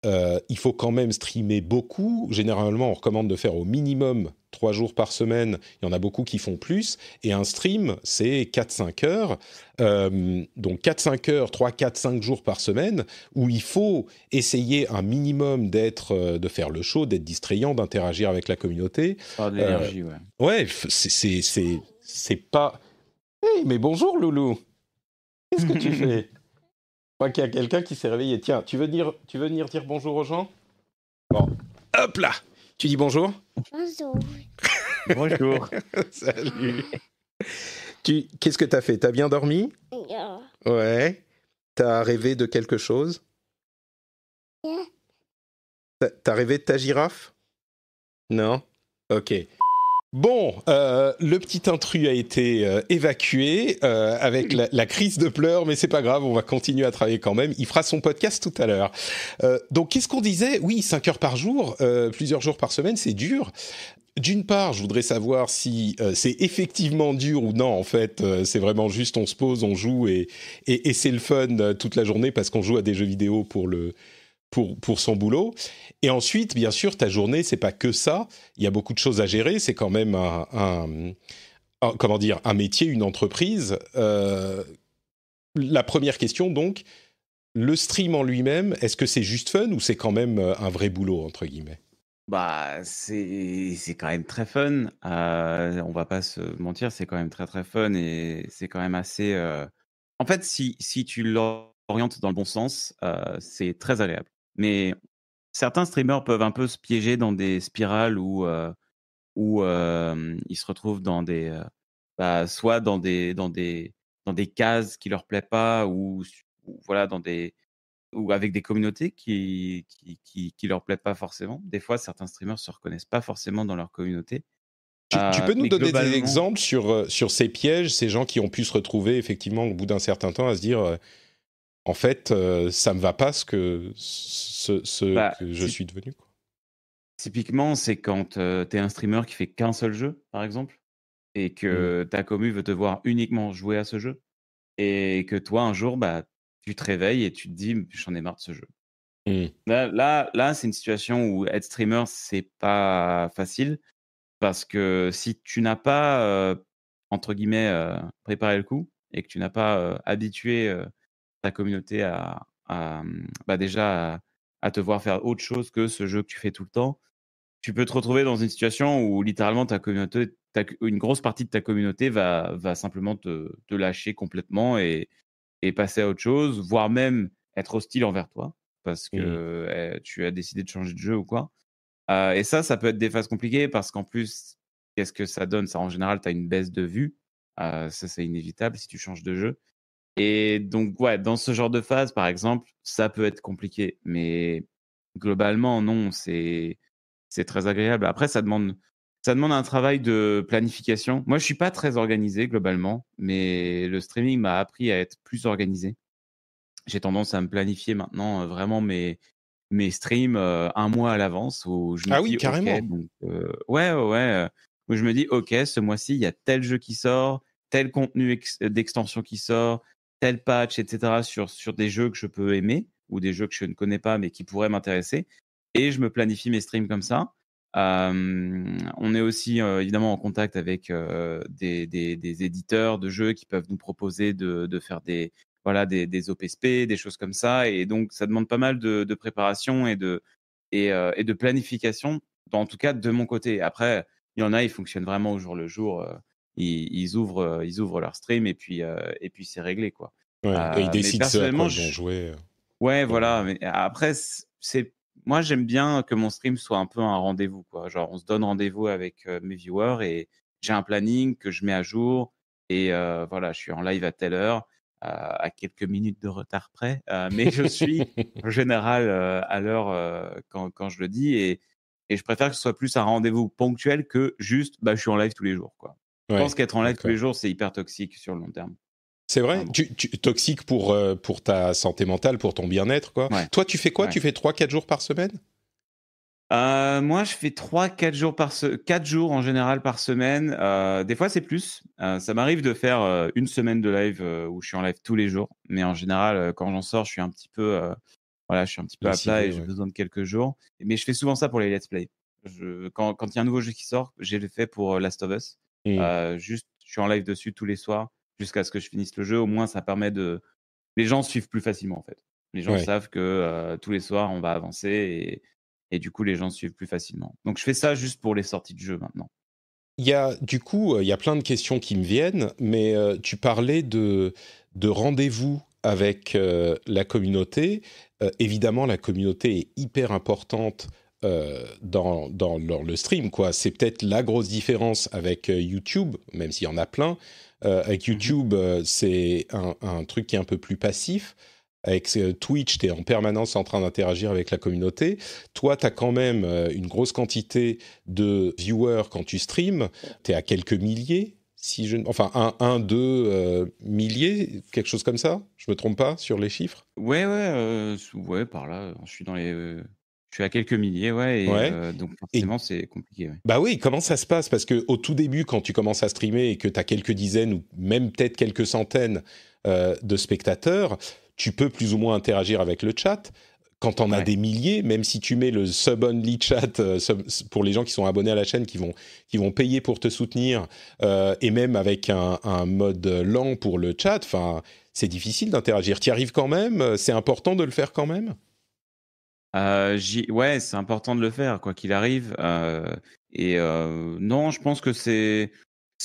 euh, il faut quand même streamer beaucoup. Généralement, on recommande de faire au minimum trois jours par semaine. Il y en a beaucoup qui font plus. Et un stream, c'est 4-5 heures. Euh, donc 4-5 heures, 3, 4, 5 jours par semaine, où il faut essayer un minimum d'être, euh, de faire le show, d'être distrayant, d'interagir avec la communauté. Par de l'énergie, ouais. Ouais, c'est pas... Hey, mais bonjour Loulou Qu'est-ce que tu fais crois qu'il y a quelqu'un qui s'est réveillé. Tiens, tu veux, dire, tu veux venir dire bonjour aux gens Bon, hop là Tu dis bonjour Bonjour. bonjour. Salut. tu, qu'est-ce que t'as fait T'as bien dormi yeah. Ouais. T'as rêvé de quelque chose T'as rêvé de ta girafe Non Ok. Bon, euh, le petit intrus a été euh, évacué euh, avec la, crise de pleurs, mais c'est pas grave, on va continuer à travailler quand même. Il fera son podcast tout à l'heure. donc, qu'est-ce qu'on disait Oui, cinq heures par jour, plusieurs jours par semaine, c'est dur. D'une part, je voudrais savoir si c'est effectivement dur ou non. En fait, c'est vraiment juste on se pose, on joue et, et, et c'est le fun toute la journée parce qu'on joue à des jeux vidéo pour le, pour, son boulot. Et ensuite, bien sûr, ta journée, c'est pas que ça. Il y a beaucoup de choses à gérer. C'est quand même un, comment dire, un métier, une entreprise. Euh, la première question, donc, le stream en lui-même, est-ce que c'est juste fun ou c'est quand même euh, un vrai boulot, entre guillemets bah, c'est quand même très fun. Euh, on va pas se mentir, c'est quand même très très fun et c'est quand même assez. Euh, en fait, si, si tu l'orientes dans le bon sens, c'est très agréable. Mais certains streamers peuvent un peu se piéger dans des spirales où, euh, où ils se retrouvent dans des, bah, soit dans des, dans des, dans des cases qui leur plaît pas, ou, voilà, dans des, ou avec des communautés qui, qui, qui, qui leur plaît pas forcément. Des fois, certains streamers se reconnaissent pas forcément dans leur communauté. Tu, tu, bah, peux nous donner des exemples sur, sur ces pièges, ces gens qui ont pu se retrouver effectivement au bout d'un certain temps à se dire en fait, ça euh, ça me va pas ce que, ce, bah, je suis devenu. Typiquement, c'est quand euh, tu es un streamer qui fait qu'un seul jeu, par exemple, et que mmh. ta commu veut te voir uniquement jouer à ce jeu, et que toi, un jour, bah, tu te réveilles et tu te dis, j'en ai marre de ce jeu. Mmh. Là, là, c'est une situation où être streamer, c'est pas facile, parce que si tu n'as pas, euh, entre guillemets, préparé le coup, et que tu n'as pas habitué ta communauté à, mmh, bah, déjà à, te voir faire autre chose que ce jeu que tu fais tout le temps. Tu peux te retrouver dans une situation où littéralement ta communauté, une grosse partie de ta communauté va, va simplement te, lâcher complètement et, passer à autre chose, voire même être hostile envers toi parce que eh, tu as décidé de changer de jeu ou quoi. Ah, et ça, ça peut être des phases compliquées parce qu'en plus, qu'est-ce que ça donne ça, En général, tu as une baisse de vue. Ah, ça, c'est inévitable si tu changes de jeu. Et donc, ouais, dans ce genre de phase, par exemple, ça peut être compliqué. Mais globalement, non, c'est très agréable. Après, ça demande, ça demande un travail de planification. Moi, je ne suis pas très organisé globalement, mais le streaming m'a appris à être plus organisé. J'ai tendance à me planifier maintenant euh, vraiment mes, streams euh, un mois à l'avance. je ah oui, carrément. Euh, ouais, ouais, ouais. Où je me dis, OK, ce mois-ci, il y a tel jeu qui sort, tel contenu d'extension qui sort, tel patch, etc., sur, sur des jeux que je peux aimer ou des jeux que je ne connais pas mais qui pourraient m'intéresser. Et je me planifie mes streams comme ça. on est aussi euh, évidemment en contact avec euh, des, des, éditeurs de jeux qui peuvent nous proposer de, de faire des, voilà, des, des, OPSP, des choses comme ça. Et donc, ça demande pas mal de, préparation et de, et, euh, et, de planification, en tout cas de mon côté. Après, il y en a, ils fonctionnent vraiment au jour le jour ils, ouvrent, euh, ils ouvrent leur stream et puis, euh, et puis c'est réglé. Quoi. et ils euh, décident ils vont jouer. Ouais, voilà. Mais après, c'est moi j'aime bien que mon stream soit un peu un rendez-vous quoi. Genre on se donne rendez-vous avec mes viewers et j'ai un planning que je mets à jour et voilà, je suis en live à telle heure à quelques minutes de retard près, mais je suis en général à l'heure quand, quand, je le dis et, et je préfère que ce soit plus un rendez-vous ponctuel que juste bah, je suis en live tous les jours quoi je pense qu'être en live tous les jours, c'est hyper toxique sur le long terme. C'est vrai, toxique pour, euh, pour ta santé mentale, pour ton bien-être. quoi. Toi, tu fais quoi Tu fais 3-4 jours par semaine euh, Moi, je fais 3-4 jours, par 4 jours en général par semaine. Euh, des fois, c'est plus. ça m'arrive de faire une semaine de live où je suis en live tous les jours. Mais en général, quand j'en sors, je suis un petit peu, voilà, je suis un petit peu à plat et j'ai besoin de quelques jours. Mais je fais souvent ça pour les let's play. Je... quand il y a un nouveau jeu qui sort, j'ai le fait pour Last of Us juste, je suis en live dessus tous les soirs jusqu'à ce que je finisse le jeu. Au moins, ça permet de. Les gens suivent plus facilement, en fait. Les gens savent que tous les soirs, on va avancer et, du coup, les gens suivent plus facilement. Donc, je fais ça juste pour les sorties de jeu maintenant. Il y a, du coup, il y a plein de questions qui me viennent, mais tu parlais de, de rendez-vous avec la communauté. évidemment, la communauté est hyper importante euh, dans, le stream. quoi. C'est peut-être la grosse différence avec euh, YouTube, même s'il y en a plein. Euh, avec mhm. YouTube, c'est un, truc qui est un peu plus passif. Avec Twitch, tu es en permanence en train d'interagir avec la communauté. Toi, tu as quand même une grosse quantité de viewers quand tu streams. Tu es à quelques milliers, si je... enfin un, deux milliers, quelque chose comme ça. Je me trompe pas sur les chiffres Ouais, ouais, ouais, par là. Je suis dans les tu as quelques milliers, ouais. Et, euh, donc forcément, c'est compliqué. Bah oui, comment ça se passe Parce qu'au tout début, quand tu commences à streamer et que tu as quelques dizaines ou même peut-être quelques centaines euh, de spectateurs, tu peux plus ou moins interagir avec le chat. Quand on a des milliers, même si tu mets le sub-only chat euh, pour les gens qui sont abonnés à la chaîne, qui vont, qui vont payer pour te soutenir, et même avec un, mode lent pour le chat, c'est difficile d'interagir. Tu arrives quand même C'est important de le faire quand même euh, ouais, c'est important de le faire, quoi qu'il arrive. Euh, et euh, non, je pense que c'est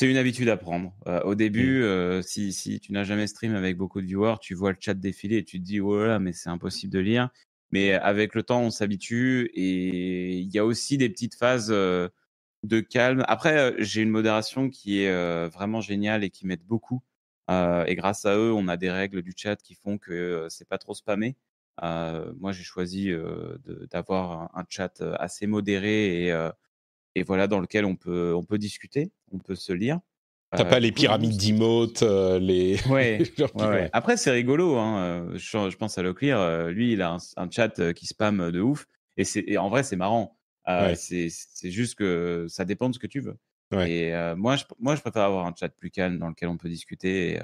une habitude à prendre. au mmh. début, si, tu n'as jamais stream avec beaucoup de viewers, tu vois le chat défiler et tu te dis, oh là, mais c'est impossible de lire. Mais avec le temps, on s'habitue et il y a aussi des petites phases de calme. Après, j'ai une modération qui est vraiment géniale et qui m'aide beaucoup. et grâce à eux, on a des règles du chat qui font que c'est pas trop spammé. Euh, moi, j'ai choisi d'avoir un, chat assez modéré et, voilà, dans lequel on peut, on peut discuter, on peut se lire. T'as euh, pas les pyramides d'Imote, les. Ouais, Après, c'est rigolo. Hein, je, pense à Locklear. Lui, il a un, chat qui spam de ouf. Et, en vrai, c'est marrant. c'est juste que ça dépend de ce que tu veux. Et moi, je, moi, je préfère avoir un chat plus calme dans lequel on peut discuter.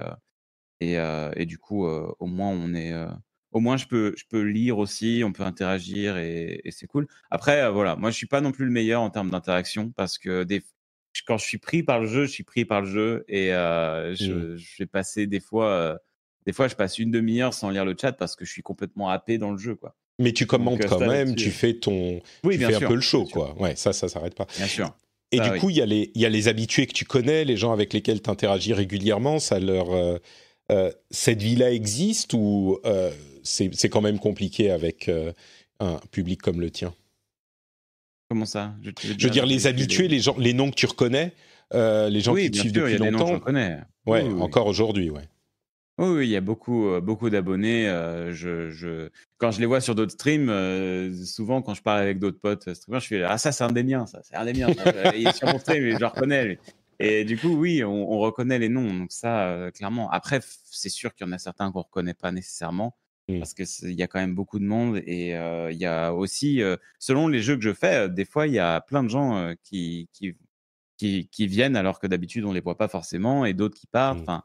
Et, et du coup, au moins, on est, au moins je peux, je peux lire aussi, on peut interagir et, c'est cool. Après, euh, voilà, moi je suis pas non plus le meilleur en termes d'interaction parce que des, quand je suis pris par le jeu, je suis pris par le jeu et euh, mmh. je, vais passer des fois, euh, des fois je passe une demi-heure sans lire le chat parce que je suis complètement happé dans le jeu, quoi. Mais tu commentes quand même, tu fais ton, oui, tu fais un peu le show, quoi. Ouais, ça, ça s'arrête pas. Bien sûr. Et du coup, il y, y, a les habitués que tu connais, les gens avec lesquels tu interagis régulièrement, ça leur cette vie-là existe ou c'est quand même compliqué avec euh, un public comme le tien. Comment ça je, veux dire, les habitués, les, gens, les noms que tu reconnais, euh, les gens qui te suivent depuis longtemps. Oui, connais. Ouais, oui, encore aujourd'hui, ouais. Oui, il y a beaucoup, euh, beaucoup d'abonnés. je, quand je les vois sur d'autres streams, souvent quand je parle avec d'autres potes streamers, je fais « ah ça c'est un des miens, ça c'est un des miens. il est sur mon stream, je le reconnais. Et du coup, oui, on, on, reconnaît les noms. Donc ça, clairement. Après, c'est sûr qu'il y en a certains qu'on reconnaît pas nécessairement. Mmh. Parce qu'il y a quand même beaucoup de monde et il y a aussi, selon les jeux que je fais, des fois, il y a plein de gens qui, qui, viennent alors que d'habitude, on ne les voit pas forcément et d'autres qui partent. Mmh. Enfin,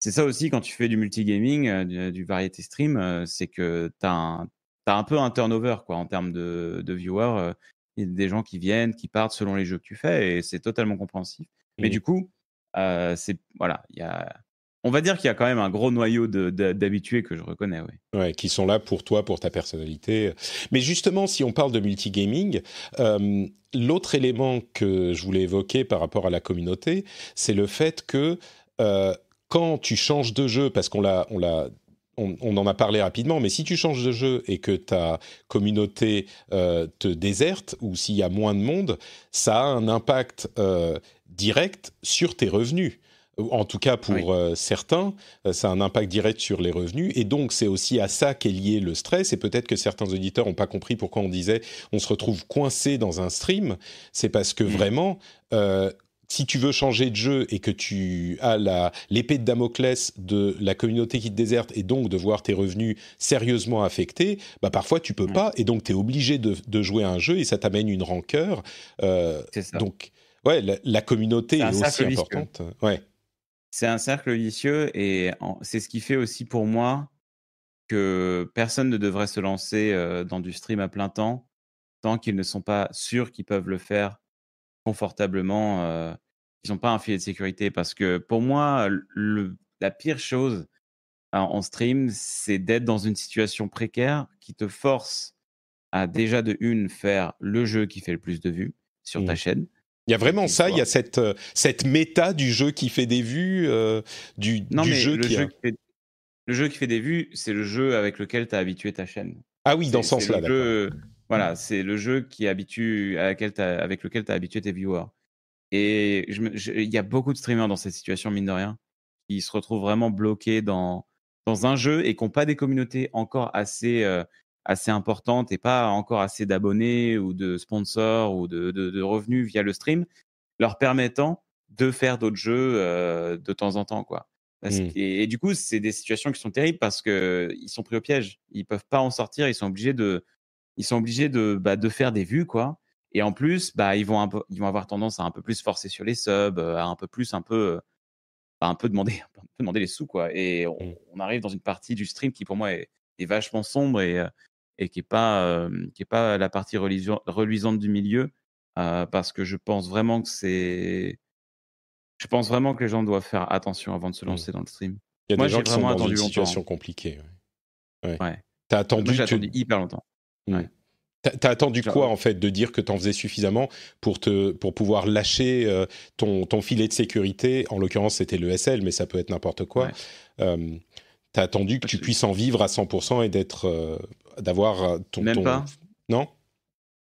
c'est ça aussi quand tu fais du multigaming, du, du stream, c'est que tu as, as, un peu un turnover quoi, en termes de, viewers. Il y a des gens qui viennent, qui partent selon les jeux que tu fais et c'est totalement compréhensif. Mais mmh. du coup, c'est voilà, il y a on va dire qu'il y a quand même un gros noyau d'habitués que je reconnais, oui. qui sont là pour toi, pour ta personnalité. Mais justement, si on parle de multigaming, euh, l'autre élément que je voulais évoquer par rapport à la communauté, c'est le fait que euh, quand tu changes de jeu, parce qu'on on en a parlé rapidement, mais si tu changes de jeu et que ta communauté euh, te déserte ou s'il y a moins de monde, ça a un impact direct sur tes revenus en tout cas pour euh, certains, euh, ça a un impact direct sur les revenus. Et donc, c'est aussi à ça qu'est lié le stress. Et peut-être que certains auditeurs n'ont pas compris pourquoi on disait on se retrouve coincé dans un stream. C'est parce que mm. vraiment, euh, si tu veux changer de jeu et que tu as l'épée de Damoclès de la communauté qui te déserte et donc de voir tes revenus sérieusement affectés, bah parfois tu peux mm. pas et donc tu es obligé de, jouer à un jeu et ça t'amène une rancœur. Donc, ouais, la, communauté est, aussi importante. Ouais c'est un cercle vicieux et c'est ce qui fait aussi pour moi que personne ne devrait se lancer dans du stream à plein temps tant qu'ils ne sont pas sûrs qu'ils peuvent le faire confortablement, qu'ils n'ont pas un filet de sécurité. Parce que pour moi, la pire chose en stream, c'est d'être dans une situation précaire qui te force à mmh. déjà de une faire le jeu qui fait le plus de vues sur ta mmh. chaîne il y a vraiment ça, il y a cette, euh, cette méta du jeu qui fait des vues, euh, du, jeu, le qui jeu qui fait... Le jeu qui fait des vues, c'est le jeu avec lequel tu as habitué ta chaîne. Ah oui, dans ce sens-là. Voilà, c'est le jeu qui habitue, à avec lequel tu as habitué tes viewers. Et il y a beaucoup de streamers dans cette situation, mine de rien, qui se retrouvent vraiment bloqués dans, dans un jeu et qui n'ont pas des communautés encore assez euh, assez importante et pas encore assez d'abonnés ou de sponsors ou de, de, revenus via le stream, leur permettant de faire d'autres jeux euh, de temps en temps, quoi. Mmh. et, du coup, c'est des situations qui sont terribles parce que ils sont pris au piège. Ils peuvent pas en sortir. Ils sont obligés de, ils sont obligés de, bah, de faire des vues, quoi. Et en plus, bah, ils vont ils vont avoir tendance à un peu plus forcer sur les subs, euh, à un peu plus, un peu, euh, bah, un peu demander, demander les sous, quoi. Et mmh. on, arrive dans une partie du stream qui, pour moi, est, est vachement sombre et, et qui n'est pas, qui est pas la partie reluisante du milieu, parce que je pense vraiment que c'est. Je pense vraiment que les gens doivent faire attention avant de se mmh. lancer dans le stream. Moi, j'ai vraiment qui sont dans une hein. situation compliquée. Ouais. ouais. attendu. hyper longtemps. Mmh. Tu as attendu quoi en fait de dire que tu en faisais suffisamment pour te pour pouvoir lâcher ton, ton filet de sécurité En l'occurrence, c'était l'ESL, mais ça peut être n'importe quoi. T'as attendu que bah, tu puisses en vivre à 100% et d'être, euh, d'avoir euh, ton. Même pas. Non.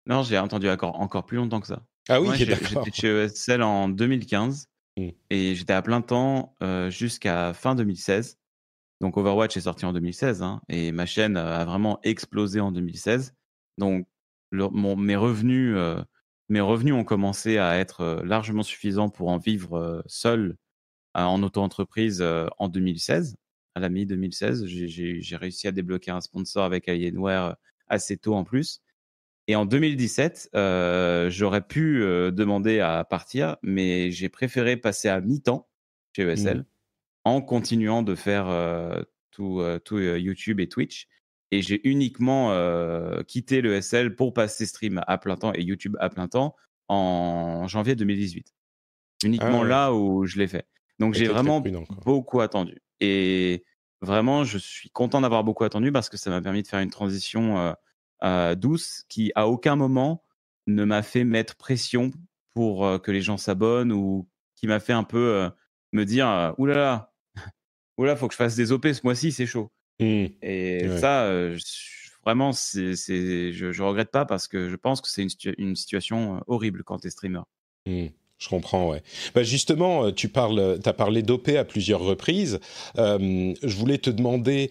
Non, j'ai attendu encore, plus longtemps que ça. Ah oui, J'étais chez ESL en 2015 hmm. et j'étais à plein temps euh, jusqu'à fin 2016. Donc Overwatch est sorti en 2016 hein, et ma chaîne a vraiment explosé en 2016. Donc mes revenus, mes revenus ont commencé à être largement suffisants pour en vivre seul en auto-entreprise en 2016 à la mi-2016. J'ai réussi à débloquer un sponsor avec Alienware euh, assez tôt en plus. Et en 2017, euh, j'aurais pu euh, demander à partir, mais j'ai préféré passer à mi-temps chez ESL mmh. en continuant de faire tout, tout YouTube et Twitch. Et j'ai uniquement quitté l'ESL e pour passer stream à plein temps et YouTube à plein temps en janvier 2018. Ah uniquement là où je l'ai fait. Donc j'ai vraiment beaucoup attendu. Et vraiment, je suis content d'avoir beaucoup attendu parce que ça m'a permis de faire une transition euh, euh, douce qui, à aucun moment, ne m'a fait mettre pression pour euh, que les gens s'abonnent ou qui m'a fait un peu me dire oulala, il faut que je fasse des OP ce mois-ci, c'est chaud. Mmh. Et ça, vraiment, je, je regrette pas parce que je pense que c'est une, une situation horrible quand tu es streamer. Mmh. Je comprends, ouais. Bah, justement, euh, tu parles, euh, as parlé d'OP à plusieurs reprises. Euh, je voulais te demander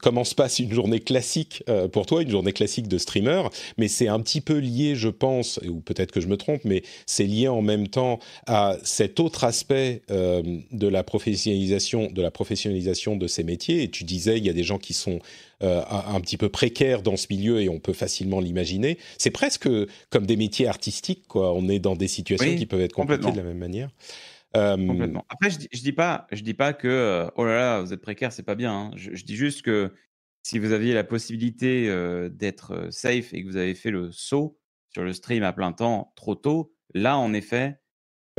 comment se passe une journée classique pour toi, une journée classique de streamer, mais c'est un petit peu lié, je pense, ou peut-être que je me trompe, mais c'est lié en même temps à cet autre aspect de la professionnalisation, de la professionnalisation de ces métiers. Et tu disais, il y a des gens qui sont euh, un, petit peu précaire dans ce milieu et on peut facilement l'imaginer. C'est presque comme des métiers artistiques, quoi. On est dans des situations qui peuvent être compliquées de la même manière. Euh, Après, je, je dis pas, je dis pas que euh, oh là là, vous êtes précaire, c'est pas bien. Hein. Je, dis juste que si vous aviez la possibilité d'être safe et que vous avez fait le saut sur le stream à plein temps trop tôt, là, en effet,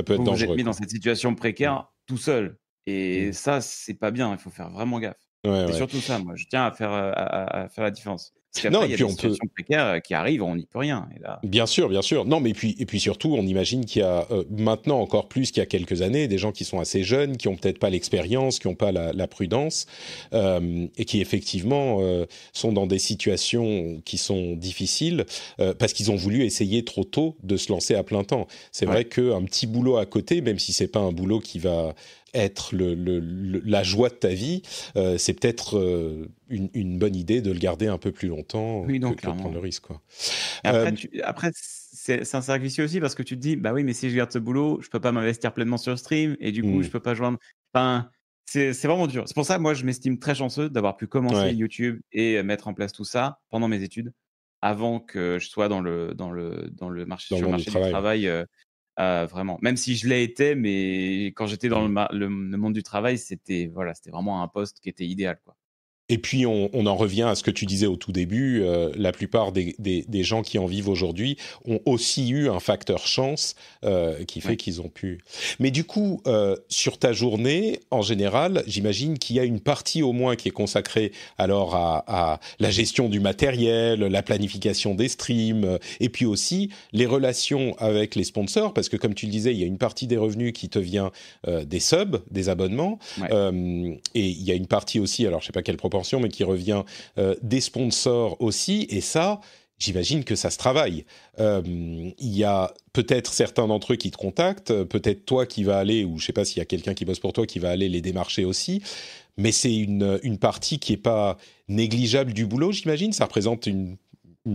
vous, vous êtes mis dans cette situation précaire tout seul. Et ça, ça, c'est pas bien. Il faut faire vraiment gaffe. Ouais, c'est surtout ça, moi. Je tiens à faire, euh, à, faire la différence. Parce non, après, y a des situations précaires euh, qui arrivent, on n'y peut rien. Euh. Bien sûr, bien sûr. Non, mais puis, et puis surtout, on imagine qu'il y a maintenant encore plus qu'il y a quelques années, des gens qui sont assez jeunes, qui n'ont peut-être pas l'expérience, qui n'ont pas la, prudence, et qui effectivement sont dans des situations qui sont difficiles parce qu'ils ont voulu essayer trop tôt de se lancer à plein temps. C'est vrai qu'un petit boulot à côté, même si c'est pas un boulot qui va être le, la joie de ta vie, euh, c'est peut-être euh, une, bonne idée de le garder un peu plus longtemps oui, donc, que, de prendre le risque. Quoi. Euh, après, c'est un service aussi parce que tu te dis, bah oui, mais si je garde ce boulot, je peux pas m'investir pleinement sur le stream et du coup, je mm. je peux pas joindre. Enfin, c'est vraiment dur. C'est pour ça, moi, je m'estime très chanceux d'avoir pu commencer YouTube et mettre en place tout ça pendant mes études, avant que je sois dans le dans le dans le marché du travail ah, vraiment. Même si je l'ai été, mais quand j'étais dans le, le, monde du travail, c'était voilà, c'était vraiment un poste qui était idéal. Quoi. Et puis, on, en revient à ce que tu disais au tout début. Euh, la plupart des, gens qui en vivent aujourd'hui ont aussi eu un facteur chance euh, qui fait qu'ils ont pu. Mais du coup, euh, sur ta journée, en général, j'imagine qu'il y a une partie au moins qui est consacrée alors à, la gestion du matériel, la planification des streams, et puis aussi les relations avec les sponsors, parce que comme tu le disais, il y a une partie des revenus qui te vient des subs, des abonnements, et il y a une partie aussi, alors je ne sais pas quelle proportion mais qui revient euh, des sponsors aussi. Et ça, j'imagine que ça se travaille. Euh, il y a peut-être certains d'entre eux qui te contactent, euh, peut-être toi qui vas aller, ou je ne sais pas s'il y a quelqu'un qui bosse pour toi qui va aller les démarcher aussi. Mais c'est une, partie qui n'est pas négligeable du boulot, j'imagine. Ça représente une,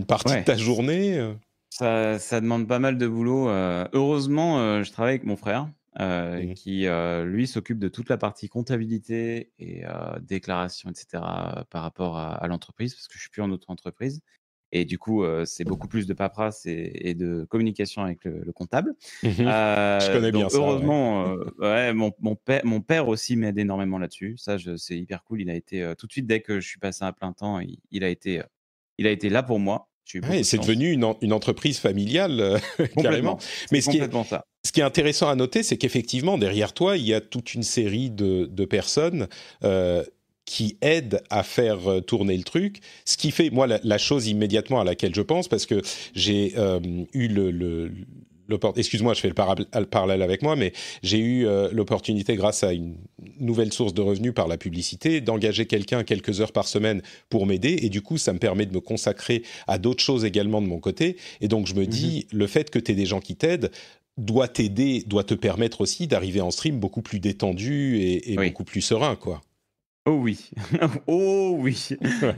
partie de ta journée. Ça, demande pas mal de boulot. heureusement, je travaille avec mon frère. Euh, mmh. qui, euh, lui, s'occupe de toute la partie comptabilité et euh, déclaration, etc., par rapport à, l'entreprise, parce que je suis plus en autre entreprise Et du coup, c'est beaucoup plus de paperasse et, de communication avec le, comptable. Mmh je connais bien Heureusement, ça, Heureusement, mon, père, mon, père, aussi m'aide énormément là-dessus. Ça, c'est hyper cool. Il a été tout de suite, dès que je suis passé à plein temps, il, a, été, il a été là pour moi. Ouais, c'est devenu une, entreprise familiale, carrément. Mais ce qui est, ça ce qui est intéressant à noter, c'est qu'effectivement, derrière toi, il y a toute une série de, personnes euh, qui aident à faire euh, tourner le truc. Ce qui fait, moi, la, chose immédiatement à laquelle je pense, parce que j'ai euh, eu le, le excuse-moi, je fais le, parallèle avec moi, mais j'ai eu l'opportunité, grâce à une nouvelle source de revenus par la publicité, d'engager quelqu'un quelques heures par semaine pour m'aider. Et du coup, ça me permet de me consacrer à d'autres choses également de mon côté. Et donc, je me mmh dis, le fait que tu aies des gens qui t'aident, doit t'aider, doit te permettre aussi d'arriver en stream beaucoup plus détendu et, beaucoup plus serein, quoi. Oh oui, oh oui,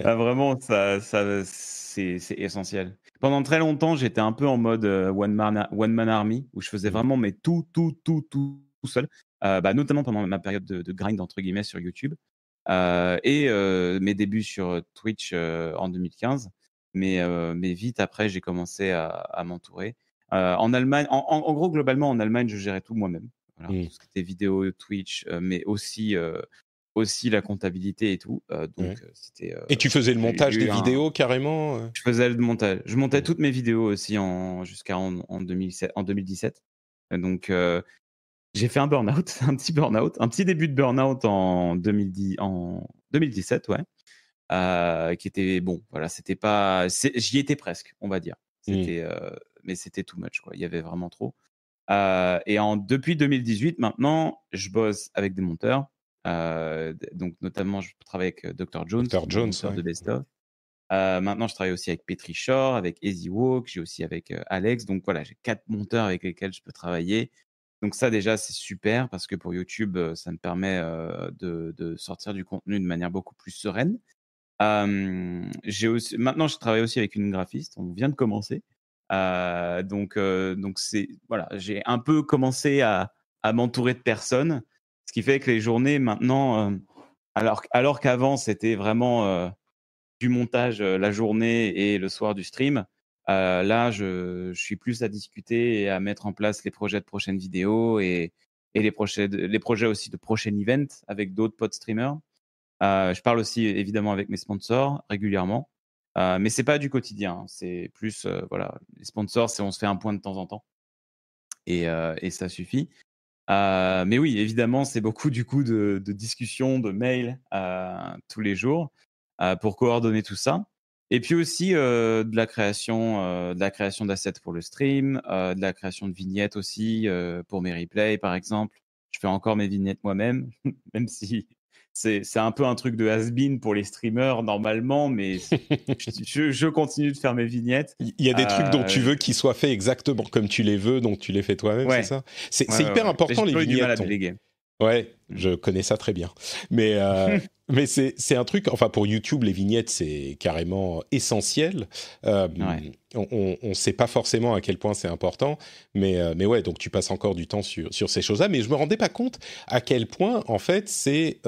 ah, vraiment, ça, c'est essentiel. Pendant très longtemps, j'étais un peu en mode euh, one man, one man army, où je faisais mm. vraiment mes tout, tout, tout, tout, seul, euh, bah, notamment pendant ma période de, grind entre guillemets sur YouTube euh, et mes débuts sur Twitch en 2015. Mais, vite après, j'ai commencé à m'entourer. Euh, en Allemagne, en, gros, globalement, en Allemagne, je gérais tout moi-même. Voilà, Tout ce qui était vidéo, Twitch, euh, mais aussi euh, aussi la comptabilité et tout. donc, c'était. et tu faisais le montage des vidéos carrément Je faisais le montage. Je montais toutes mes vidéos aussi en, jusqu'à en, en, en 2017. Donc, j'ai fait un burn-out, un petit burn-out, un petit début de burn-out en, 2010, en 2017, ouais. qui était bon, voilà, c'était pas. J'y étais presque, on va dire. Mmh. C'était mais c'était too much, quoi. Il y avait vraiment trop. Euh, et en, depuis 2018, maintenant, je bosse avec des monteurs. Euh, donc, notamment, je travaille avec euh, Dr. Jones, Dr. Jones de Best maintenant, je travaille aussi avec Petri Shore, avec Easy Walk, j'ai aussi avec Alex. Donc, voilà, j'ai quatre monteurs avec lesquels je peux travailler. Donc, ça, déjà, c'est super parce que pour YouTube, ça me permet de, sortir du contenu de manière beaucoup plus sereine. Aussi, maintenant, je travaille aussi avec une graphiste. On vient de commencer. Euh, donc, euh, donc c'est voilà, j'ai un peu commencé à, m'entourer de personnes, ce qui fait que les journées maintenant, euh, alors, alors qu'avant c'était vraiment du montage la journée et le soir du stream, là, je, suis plus à discuter et à mettre en place les projets de prochaines vidéos et, les, projets les projets aussi de prochains events avec d'autres pod streamers. je parle aussi évidemment avec mes sponsors régulièrement. Euh, mais c'est pas du quotidien. Hein. C'est plus, euh, voilà, les sponsors, c'est on se fait un point de temps en temps. Et, euh, ça suffit. mais oui, évidemment, c'est beaucoup du coup de, de discussions, de mails tous les jours pour coordonner tout ça. Et puis aussi de la création, de la création d'assets pour le stream, de la création de vignettes aussi pour mes replays, par exemple. Je fais encore mes vignettes moi-même, même si c'est un peu un truc de has-been pour les streamers normalement, mais je, continue de faire mes vignettes. Il y a des trucs dont tu euh, veux qu'ils soient faits exactement comme tu les veux, donc tu les fais toi-même, c'est ça C'est hyper important les vignettes. Ouais, je connais ça très bien. Mais, euh, mais c'est un truc, enfin pour YouTube, les vignettes, c'est carrément essentiel. Euh, on ne sait pas forcément à quel point c'est important, mais, euh, mais ouais, donc tu passes encore du temps sur, ces choses-là. Mais je ne me rendais pas compte à quel point, en fait, c'est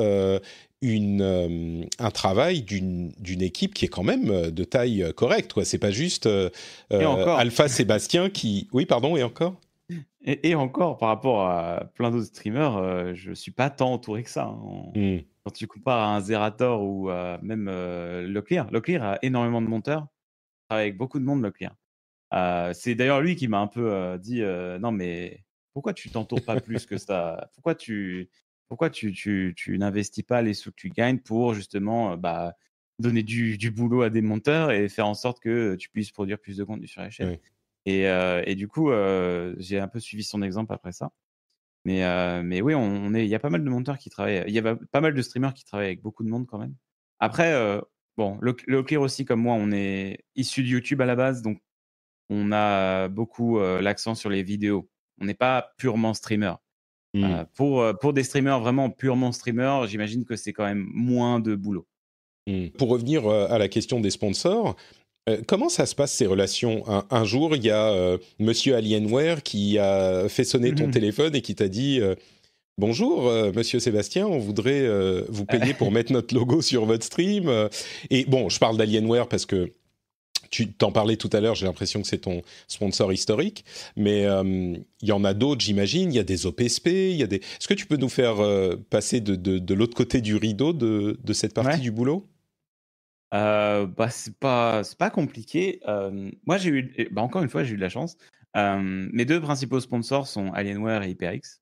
une, un travail d'une équipe qui est quand même de taille correcte. Ce n'est pas juste Alpha Sébastien qui... Oui, pardon, et encore et, encore, par rapport à plein d'autres streamers, euh, je ne suis pas tant entouré que ça. Hein, hmm. Quand tu compares à un Zerator ou même euh, Leclerc, Leclerc a énormément de monteurs, travaille avec beaucoup de monde, Leclerc. Euh, c'est d'ailleurs lui qui m'a un peu euh, dit Non, mais pourquoi tu t'entoures pas plus que ça Pourquoi tu, pourquoi tu, tu, tu n'investis pas les sous que tu gagnes pour justement bah, donner du, du, boulot à des monteurs et faire en sorte que tu puisses produire plus de contenu sur la chaîne et, du coup, j'ai un peu suivi son exemple après ça. Mais, mais oui, on, il y a pas mal de monteurs qui travaillent. Il y a pas mal de streamers qui travaillent avec beaucoup de monde quand même. Après, bon, le, clear aussi, comme moi, on est issu de YouTube à la base, donc on a beaucoup l'accent sur les vidéos. On n'est pas purement streamer. Mmh. pour, pour des streamers vraiment purement streamers, j'imagine que c'est quand même moins de boulot. Mmh. Pour revenir à la question des sponsors, euh, comment ça se passe ces relations un, jour, il y a euh, Monsieur Alienware qui a fait sonner ton mhm. téléphone et qui t'a dit euh, Bonjour, Monsieur Sébastien, on voudrait vous payer pour mettre notre logo sur votre stream. Et bon, je parle d'Alienware parce que tu t'en parlais tout à l'heure, j'ai l'impression que c'est ton sponsor historique, mais il y en a d'autres, j'imagine. Il y a des OPSP, il y a des. Est-ce que tu peux nous faire passer de, l'autre côté du rideau de, cette partie du boulot bah, c'est pas, pas compliqué. moi, j'ai eu, bah, encore une fois, j'ai eu de la chance. mes deux principaux sponsors sont Alienware et HyperX,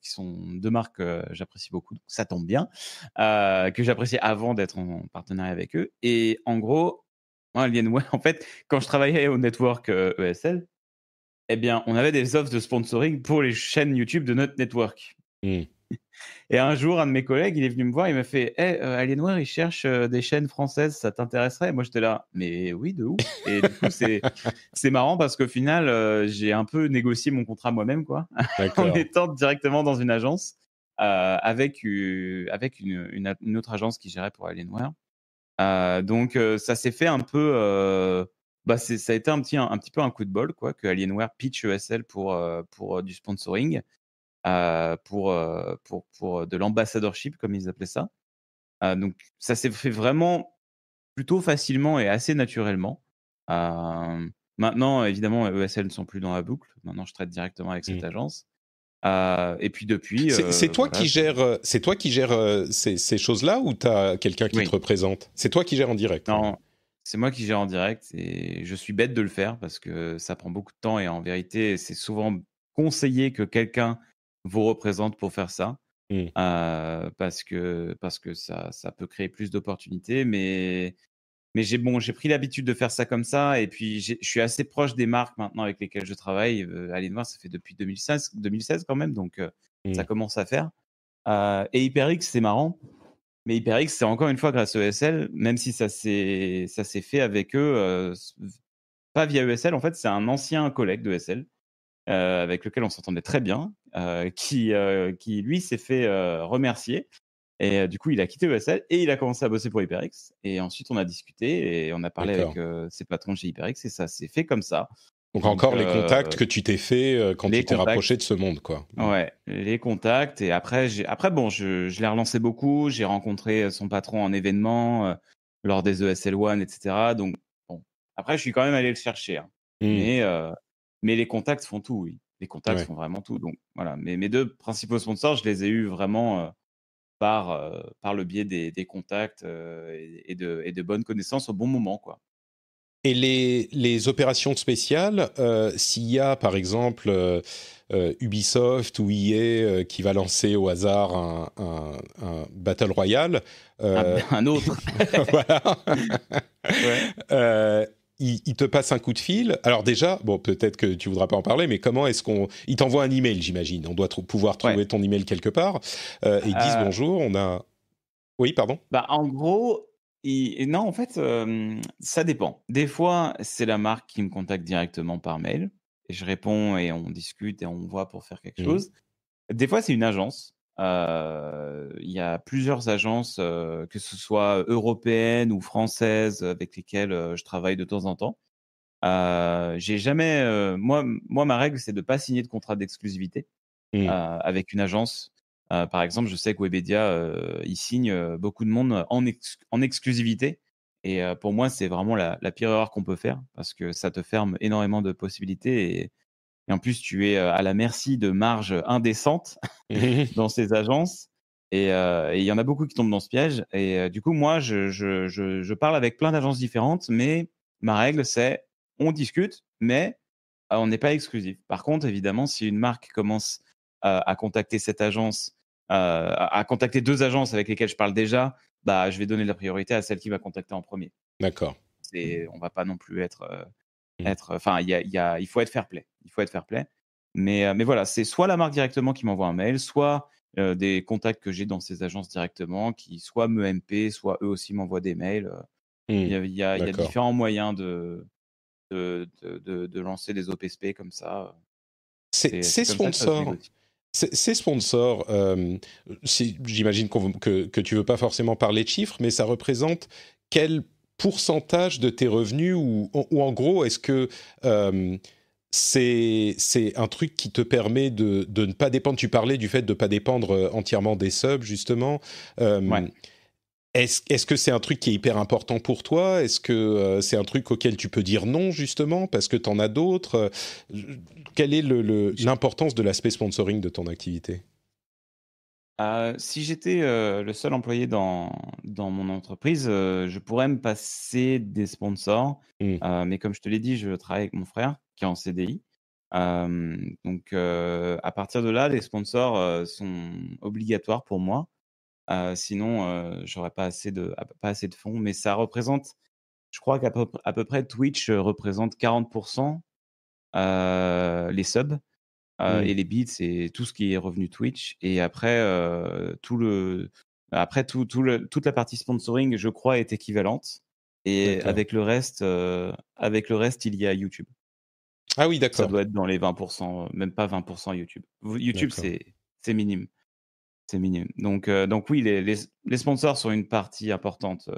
qui sont deux marques que j'apprécie beaucoup. Donc ça tombe bien, que j'appréciais avant d'être en partenariat avec eux. Et en gros, Alienware, en fait, quand je travaillais au network ESL, e eh bien, on avait des offres de sponsoring pour les chaînes YouTube de notre network. Mmh. Et un jour, un de mes collègues, il est venu me voir, il m'a fait hey, eh, euh, Alienware, il cherche euh, des chaînes françaises, ça t'intéresserait Et moi, j'étais là, mais oui, de où Et du coup, c'est marrant parce qu'au final, euh, j'ai un peu négocié mon contrat moi-même, quoi, en étant directement dans une agence avec, avec une, autre agence qui gérait pour Alienware. donc, ça s'est fait un peu. Bah, ça a été un petit, un, petit peu un coup de bol, quoi, que Alienware pitch ESL pour, pour du sponsoring. Euh, pour, euh, pour, pour de l'ambassadorship, comme ils appelaient ça. Euh, donc ça s'est fait vraiment plutôt facilement et assez naturellement. maintenant, évidemment, ESL ne sont plus dans la boucle. Maintenant, je traite directement avec cette mmh. agence. et puis depuis. C'est toi, qui gères, c'est toi qui ces, choses-là ou tu as quelqu'un qui te représente C'est toi qui gères en direct Non, c'est moi qui gère en direct et je suis bête de le faire parce que ça prend beaucoup de temps et en vérité, c'est souvent conseillé que quelqu'un vous représente pour faire ça. Mmh. parce que, parce que ça, ça peut créer plus d'opportunités. Mais, mais j'ai bon, pris l'habitude de faire ça comme ça. Et puis, je suis assez proche des marques maintenant avec lesquelles je travaille. Euh, allez voir, ça fait depuis 2016, 2016 quand même. Donc, ça mmh. commence à faire. et HyperX, c'est marrant. Mais HyperX, c'est encore une fois grâce à ESL, même si ça s'est fait avec eux, pas via ESL. En fait, c'est un ancien collègue de d'ESL euh, avec lequel on s'entendait très bien, euh, qui, euh, qui lui s'est fait remercier. Et du coup, il a quitté ESL et il a commencé à bosser pour HyperX. Et ensuite, on a discuté et on a parlé avec ses patrons chez HyperX et ça s'est fait comme ça. Donc, encore les contacts que tu t'es fait quand tu t'es rapproché de ce monde, quoi. Mmh. Ouais, les contacts. Et après, après bon, je, l'ai relancé beaucoup. J'ai rencontré son patron en événement lors des ESL One, etc. Donc, bon. Après, je suis quand même allé le chercher. Hein. Mmh. Mais mais les contacts font tout, oui. Les contacts font vraiment tout. Donc voilà. Mais mes deux principaux sponsors, je les ai eus vraiment par, par le biais des, contacts et, de, et de bonnes connaissances au bon moment, quoi. Et les, les, opérations spéciales, s'il y a par exemple Ubisoft ou EA qui va lancer au hasard un, un, Battle Royale. Ah un, ben, un, autre. voilà. ouais. Euh, il, te passe un coup de fil. Alors déjà, bon, peut-être que tu voudras pas en parler, mais comment est-ce qu'on... Il t'envoie un email, j'imagine. On doit pouvoir trouver ton email quelque part. Euh, et ils disent euh. bonjour, on a... Oui, pardon bah, En gros, non, en fait, euh, ça dépend. Des fois, c'est la marque qui me contacte directement par mail. Et je réponds et on discute et on voit pour faire quelque mmh. chose. Des fois, c'est une agence euh, il y a plusieurs agences, euh, que ce soit européennes ou françaises, avec lesquelles euh, je travaille de temps en temps. j'ai jamais, moi, moi, ma règle, c'est de pas signer de contrat d'exclusivité mmh. avec une agence. par exemple, je sais que Webedia, il signe beaucoup de monde en, en exclusivité. Et pour moi, c'est vraiment la, la, pire erreur qu'on peut faire parce que ça te ferme énormément de possibilités et et en plus, tu es euh, à la merci de marges indécentes dans ces agences. Euh, et il y en a beaucoup qui tombent dans ce piège. Et euh, du coup, moi, je, parle avec plein d'agences différentes, mais ma règle, c'est on discute, mais on n'est pas exclusif. Par contre, évidemment, si une marque commence à contacter cette agence, à, contacter deux agences avec lesquelles je parle déjà, bah, je vais donner la priorité à celle qui va contacter en premier. D'accord. On ne va pas non plus être Mmh. être. Enfin, il y a, il faut être fair play. Il faut être fair play. Mais, euh, mais voilà, c'est soit la marque directement qui m'envoie un mail, soit euh, des contacts que j'ai dans ces agences directement, qui soit me MP, soit eux aussi m'envoient des mails. Euh. Mmh. Il y, a, différents moyens de, de, de, lancer des OPSP comme ça. C'est sponsor. Ces sponsors, j'imagine que, que tu veux pas forcément parler de chiffres, mais ça représente quel pourcentage de tes revenus ou, en gros, est-ce que euh, c'est, un truc qui te permet de, ne pas dépendre Tu parlais du fait de ne pas dépendre euh, entièrement des subs, justement. Euh, est-ce, que c'est un truc qui est hyper important pour toi Est-ce que c'est un truc auquel tu peux dire non, justement, parce que tu en as d'autres Quelle est l'importance de l'aspect sponsoring de ton activité ah, si j'étais euh, le seul employé dans, dans mon entreprise, euh, je pourrais me passer des sponsors. Mmh. Euh, mais comme je te l'ai dit, je travaille avec mon frère qui est en CDI. donc, à partir de là, les sponsors sont obligatoires pour moi. sinon, j'aurais pas assez de pas assez de fonds. Mais ça représente, je crois qu'à peu, à peu près Twitch représente 40% les subs. Mmh. et les bits et tout ce qui est revenu Twitch. Et après, tout le, après tout, toute la partie sponsoring, je crois, est équivalente. Et avec le reste, avec le reste, il y a YouTube. Ah oui, d'accord. Ça doit être dans les 20%, même pas 20% YouTube. YouTube, c'est minime. C'est minime. Donc, donc oui, les, les, sponsors sont une partie importante.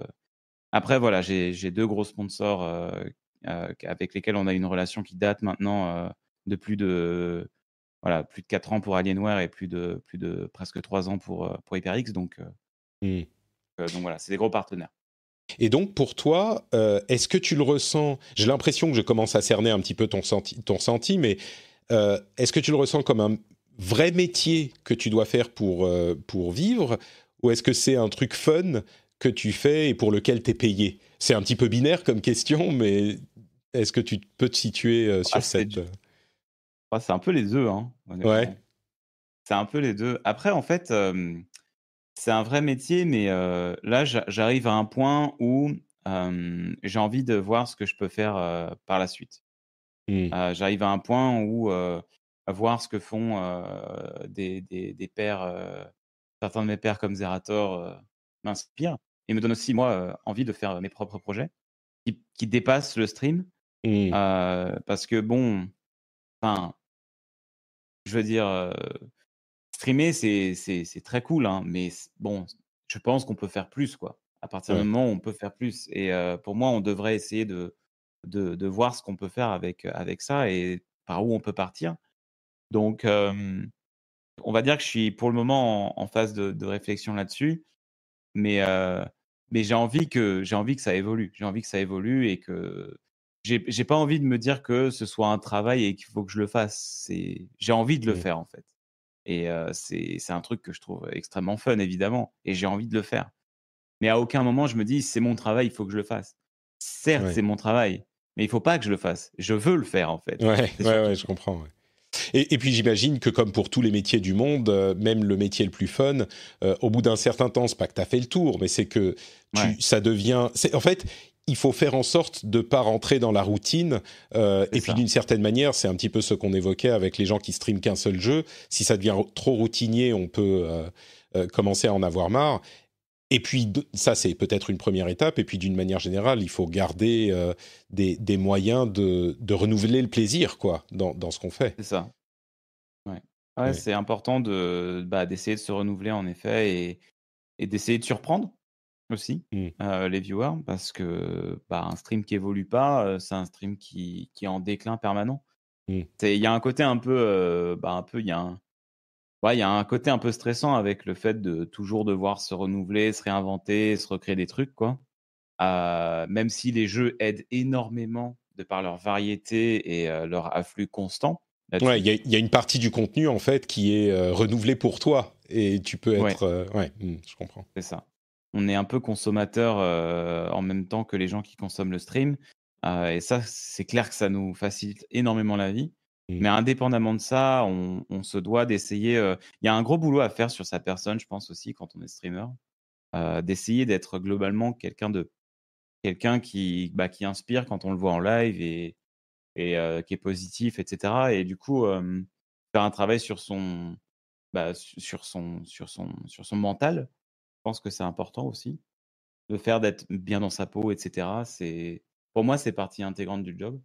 Après, voilà, j'ai deux gros sponsors avec lesquels on a une relation qui date maintenant de plus de plus de 4 ans pour Alienware et plus de, plus de presque 3 ans pour, euh, pour HyperX. Donc, euh, mmh. euh, donc voilà, c'est des gros partenaires. Et donc pour toi, est-ce que tu le ressens J'ai l'impression que je commence à cerner un petit peu ton senti, ton senti mais est-ce que tu le ressens comme un vrai métier que tu dois faire pour, pour vivre Ou est-ce que c'est un truc fun que tu fais et pour lequel tu es payé C'est un petit peu binaire comme question, mais est-ce que tu peux te situer ah, sur cette c'est un peu les deux, hein, Ouais. C'est un peu les deux. Après, en fait, c'est un vrai métier, mais là, j'arrive à un point où j'ai envie de voir ce que je peux faire par la suite. Mmh. j'arrive à un point où voir ce que font des, des, des certains de mes pères comme Zerator m'inspirent et me donne aussi, moi, envie de faire mes propres projets qui, qui dépassent le stream. Mmh. parce que, bon, enfin, je veux dire, streamer, c'est très cool, hein, mais bon, je pense qu'on peut faire plus, quoi. À partir du moment où on peut faire plus. Et pour moi, on devrait essayer de, de, voir ce qu'on peut faire avec, avec ça et par où on peut partir. Donc, on va dire que je suis pour le moment en, phase de, réflexion là-dessus, mais, mais j'ai envie, que, envie que ça évolue. J'ai envie que ça évolue et que j'ai pas envie de me dire que ce soit un travail et qu'il faut que je le fasse. J'ai envie de le faire en fait. Et c'est un truc que je trouve extrêmement fun évidemment. Et j'ai envie de le faire. Mais à aucun moment je me dis c'est mon travail, il faut que je le fasse. Certes, c'est mon travail, mais il faut pas que je le fasse. Je veux le faire en fait. Ouais, ouais, je comprends. Et, et, puis j'imagine que comme pour tous les métiers du monde, même le métier le plus fun, au bout d'un certain temps, c'est pas que tu as fait le tour, mais c'est que tu, ça devient... En fait, il faut faire en sorte de ne pas rentrer dans la routine. Euh, et puis d'une certaine manière, c'est un petit peu ce qu'on évoquait avec les gens qui streament qu'un seul jeu. Si ça devient trop routinier, on peut euh, euh, commencer à en avoir marre. Et puis ça, c'est peut-être une première étape. Et puis d'une manière générale, il faut garder des, moyens de, renouveler le plaisir quoi, dans, ce qu'on fait. C'est ça. C'est important d'essayer de, bah, de se renouveler en effet et d'essayer de surprendre aussi, mmh. euh, les viewers, parce que bah, un stream qui évolue pas, euh, c'est un stream qui, qui est en déclin permanent. Mmh. Il y a un côté un peu, euh, bah, un peu, il y a un, ouais, il y a un côté un peu stressant avec le fait de toujours devoir se renouveler, se réinventer, se recréer des trucs, quoi. même si les jeux aident énormément de par leur variété et leur afflux constant il y, a- une partie du contenu en fait qui est renouvelée pour toi et tu peux être. ouais, mmh, je comprends. C'est ça on est un peu consommateur euh, en même temps que les gens qui consomment le stream. Euh, et ça, c'est clair que ça nous facilite énormément la vie. Mais indépendamment de ça, on, se doit d'essayer. Euh, il y a un gros boulot à faire sur sa personne, je pense aussi, quand on est streamer, d'essayer d'être globalement quelqu'un de quelqu'un qui, bah, qui inspire quand on le voit en live et, et qui est positif, etc. Et du coup, faire un travail sur son, bah, sur son, sur son, sur son mental pense que c'est important aussi. de faire d'être bien dans sa peau, etc. C'est pour moi c'est partie intégrante du job.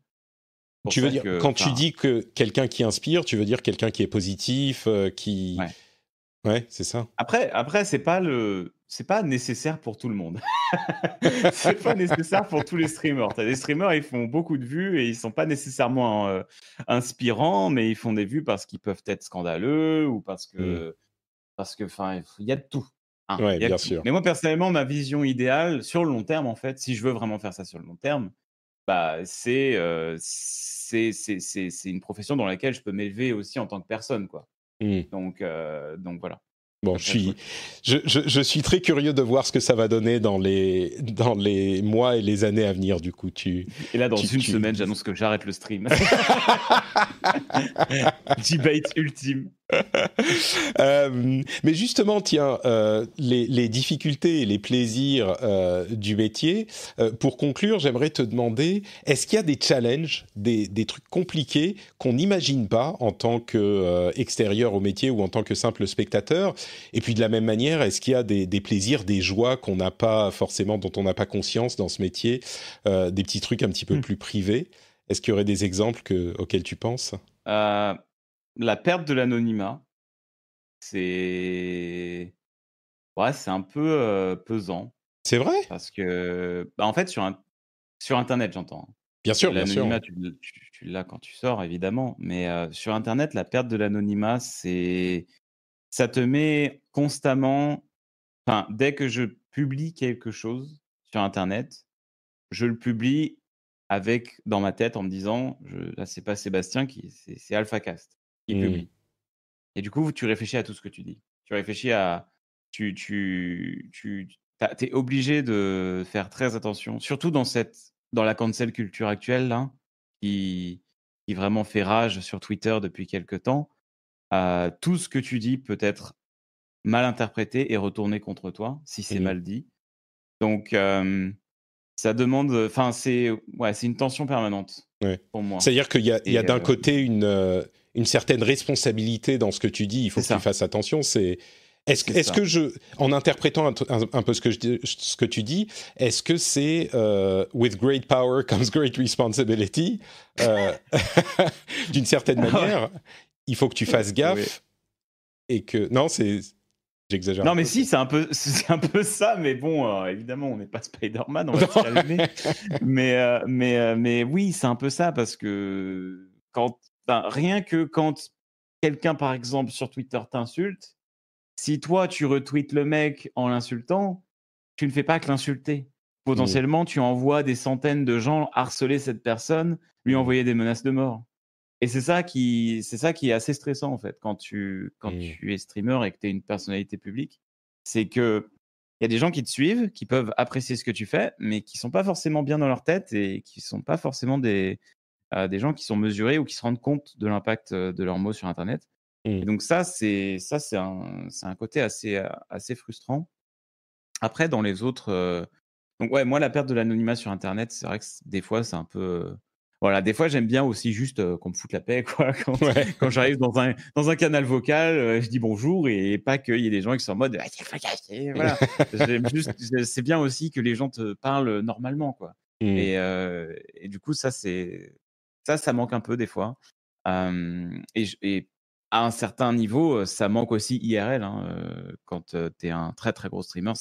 Tu veux dire quand tu dis que quelqu'un qui inspire, tu veux dire quelqu'un qui est positif, euh, qui ouais. c'est ça. Après, après, c'est pas le, c'est pas nécessaire pour tout le monde. c'est pas nécessaire pour tous les streamers. T'as des streamers, ils font beaucoup de vues et ils sont pas nécessairement euh, inspirants, mais ils font des vues parce qu'ils peuvent être scandaleux ou parce que, mmh. parce que, enfin, il y a de tout. Hein, bien sûr. Mais moi, personnellement, ma vision idéale sur le long terme, en fait, si je veux vraiment faire ça sur le long terme, bah, c'est euh, une profession dans laquelle je peux m'élever aussi en tant que personne. Quoi. Mmh. Donc, euh, donc voilà. Bon, je suis, je, je, suis très curieux de voir ce que ça va donner dans les, dans les mois et les années à venir, du coup. Tu, et là, dans une semaine, j'annonce que j'arrête le stream. Debate ultime. Euh, mais justement, tiens, euh, les, difficultés et les plaisirs euh, du métier, pour conclure, j'aimerais te demander, est-ce qu'il y a des challenges, des, trucs compliqués qu'on n'imagine pas en tant qu'extérieur au métier ou en tant que simple spectateur Et puis de la même manière, est-ce qu'il y a des, plaisirs, des joies qu'on n'a pas forcément, dont on n'a pas conscience dans ce métier, des petits trucs un petit peu hmm. plus privés est-ce qu'il y aurait des exemples que, auxquels tu penses la perte de l'anonymat, c'est ouais, c'est un peu pesant. C'est vrai Parce que, bah, en fait, sur, sur Internet, j'entends. Hein. Bien sûr, bien sûr. tu, tu, l'as quand tu sors, évidemment. Mais sur Internet, la perte de l'anonymat, c'est. Ça te met constamment. Enfin, dès que je publie quelque chose sur Internet, je le publie avec dans ma tête en me disant je, là, c'est pas Sébastien qui. C'est, c'est AlphaCast. Mmh. Et du coup, tu réfléchis à tout ce que tu dis. Tu réfléchis à. Tu, tu, tu es obligé de faire très attention, surtout dans, cette, dans la cancel culture actuelle, là, qui, qui vraiment fait rage sur Twitter depuis quelques temps. Euh, tout ce que tu dis peut être mal interprété et retourné contre toi si c'est mmh mal dit. Donc, euh, ça demande. Enfin, c'est ouais, une tension permanente. C'est-à-dire qu'il y a, d'un euh, côté une, euh, une certaine responsabilité dans ce que tu dis. Il faut que tu fasses attention. C'est est-ce que je, en interprétant un, peu ce que, je, ce que tu dis, est-ce que c'est euh, with great power comes great responsibility D'une certaine manière, il faut que tu fasses gaffe et que non, c'est non, mais si, c'est un, peu, c'est un peu ça, mais bon, euh, évidemment, on n'est pas Spider-Man, on va se calmer. mais, euh, mais, euh, mais oui, c'est un peu ça, parce que quand, rien que quand quelqu'un, par exemple, sur Twitter t'insulte, si toi, tu retweets le mec en l'insultant, tu ne fais pas que l'insulter. Potentiellement, mmh. tu envoies des centaines de gens harceler cette personne, lui mmh. envoyer des menaces de mort. Et c'est ça qui, c'est ça qui est assez stressant en fait quand tu, quand tu es streamer et que tu es une personnalité publique, c'est que il y a des gens qui te suivent, qui peuvent apprécier ce que tu fais, mais qui sont pas forcément bien dans leur tête et qui sont pas forcément des, euh, des gens qui sont mesurés ou qui se rendent compte de l'impact euh, de leurs mots sur Internet. Et donc ça, c'est ça, c'est un, c'est un côté assez, assez frustrant. Après, dans les autres, euh, donc ouais, moi la perte de l'anonymat sur Internet, c'est vrai que des fois c'est un peu voilà, des fois, j'aime bien aussi juste euh, qu'on me foute la paix, quoi. Quand, j'arrive dans un, dans un canal vocal, euh, je dis bonjour et pas qu'il y ait des gens qui sont en mode «Ah, voilà. c'est bien aussi que les gens te parlent euh, normalement, quoi. Mmh. Et, du coup, ça, c'est ça, ça manque un peu des fois. Et, à un certain niveau, ça manque aussi IRL. Hein, quand tu es un très très gros streamer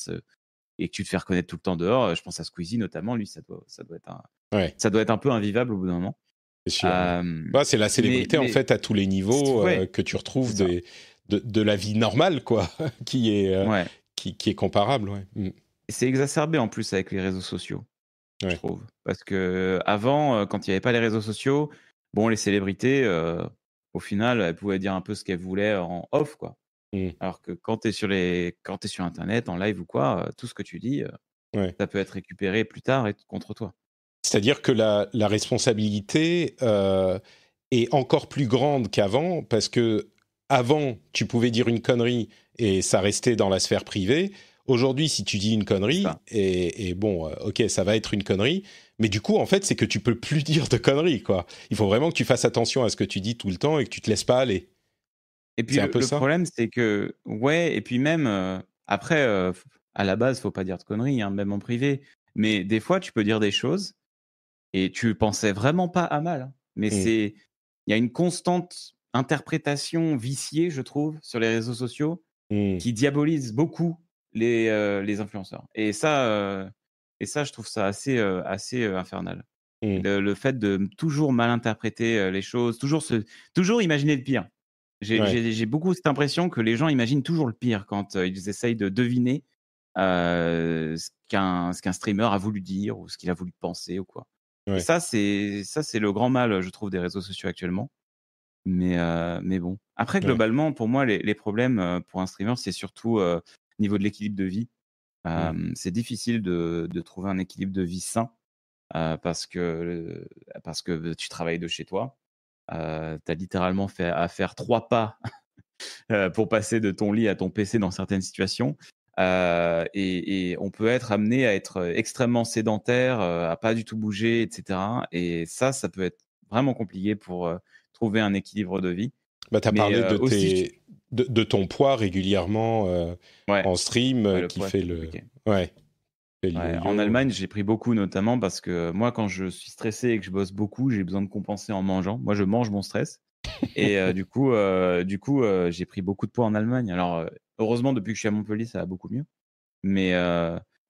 et que tu te fais reconnaître tout le temps dehors, je pense à Squeezie notamment, lui, ça doit, ça doit être un Ouais. Ça doit être un peu invivable au bout d'un moment. C'est euh, bah, la célébrité en fait à tous les niveaux euh, que tu retrouves de, de, la vie normale, quoi, qui est, euh, qui, qui, est comparable. Mm. C'est exacerbé en plus avec les réseaux sociaux, je trouve. Parce que avant, quand il n'y avait pas les réseaux sociaux, bon, les célébrités, au final, elles pouvaient dire un peu ce qu'elles voulaient en off, quoi. Mm. Alors que quand tu es, sur les... quand es sur Internet, en live ou quoi, tout ce que tu dis, ça peut être récupéré plus tard et contre toi. C'est-à-dire que la, responsabilité euh, est encore plus grande qu'avant, parce que avant, tu pouvais dire une connerie et ça restait dans la sphère privée. Aujourd'hui, si tu dis une connerie, et, bon, euh, ok, ça va être une connerie, mais du coup, en fait, c'est que tu peux plus dire de conneries, quoi. Il faut vraiment que tu fasses attention à ce que tu dis tout le temps et que tu te laisses pas aller. Et puis, le, un peu le problème, c'est que, ouais, et puis même, euh, après, à la base, faut pas dire de conneries, hein, même en privé, mais des fois, tu peux dire des choses et tu pensais vraiment pas à mal. Hein, mais c'est, il y a une constante interprétation viciée, je trouve, sur les réseaux sociaux qui diabolise beaucoup les, euh, les influenceurs. Et ça, euh, et ça, je trouve ça assez, euh, assez infernal. Le, fait de toujours mal interpréter les choses, toujours, se, toujours imaginer le pire. J'ai beaucoup cette impression que les gens imaginent toujours le pire quand ils essayent de deviner ce qu'un streamer a voulu dire ou ce qu'il a voulu penser ou quoi ça, c'est ça, c'est le grand mal, je trouve, des réseaux sociaux actuellement. Mais bon. Après, globalement, pour moi, les, problèmes pour un streamer, c'est surtout au niveau de l'équilibre de vie. C'est difficile de, trouver un équilibre de vie sain parce que parce que bah, tu travailles de chez toi. tu as littéralement fait à faire trois pas pour passer de ton lit à ton PC dans certaines situations. Euh, et, on peut être amené à être euh, extrêmement sédentaire, euh, à pas du tout bouger, etc. Et ça, ça peut être vraiment compliqué pour trouver un équilibre de vie. Bah, tu as parlé de, ton poids régulièrement en stream qui fait le. Ouais. en Allemagne, j'ai pris beaucoup, notamment parce que moi, quand je suis stressé et que je bosse beaucoup, j'ai besoin de compenser en mangeant. Moi, je mange mon stress. Et du coup, du coup j'ai pris beaucoup de poids en Allemagne. Alors, Heureusement, depuis que je suis à Montpellier, ça va beaucoup mieux. Mais,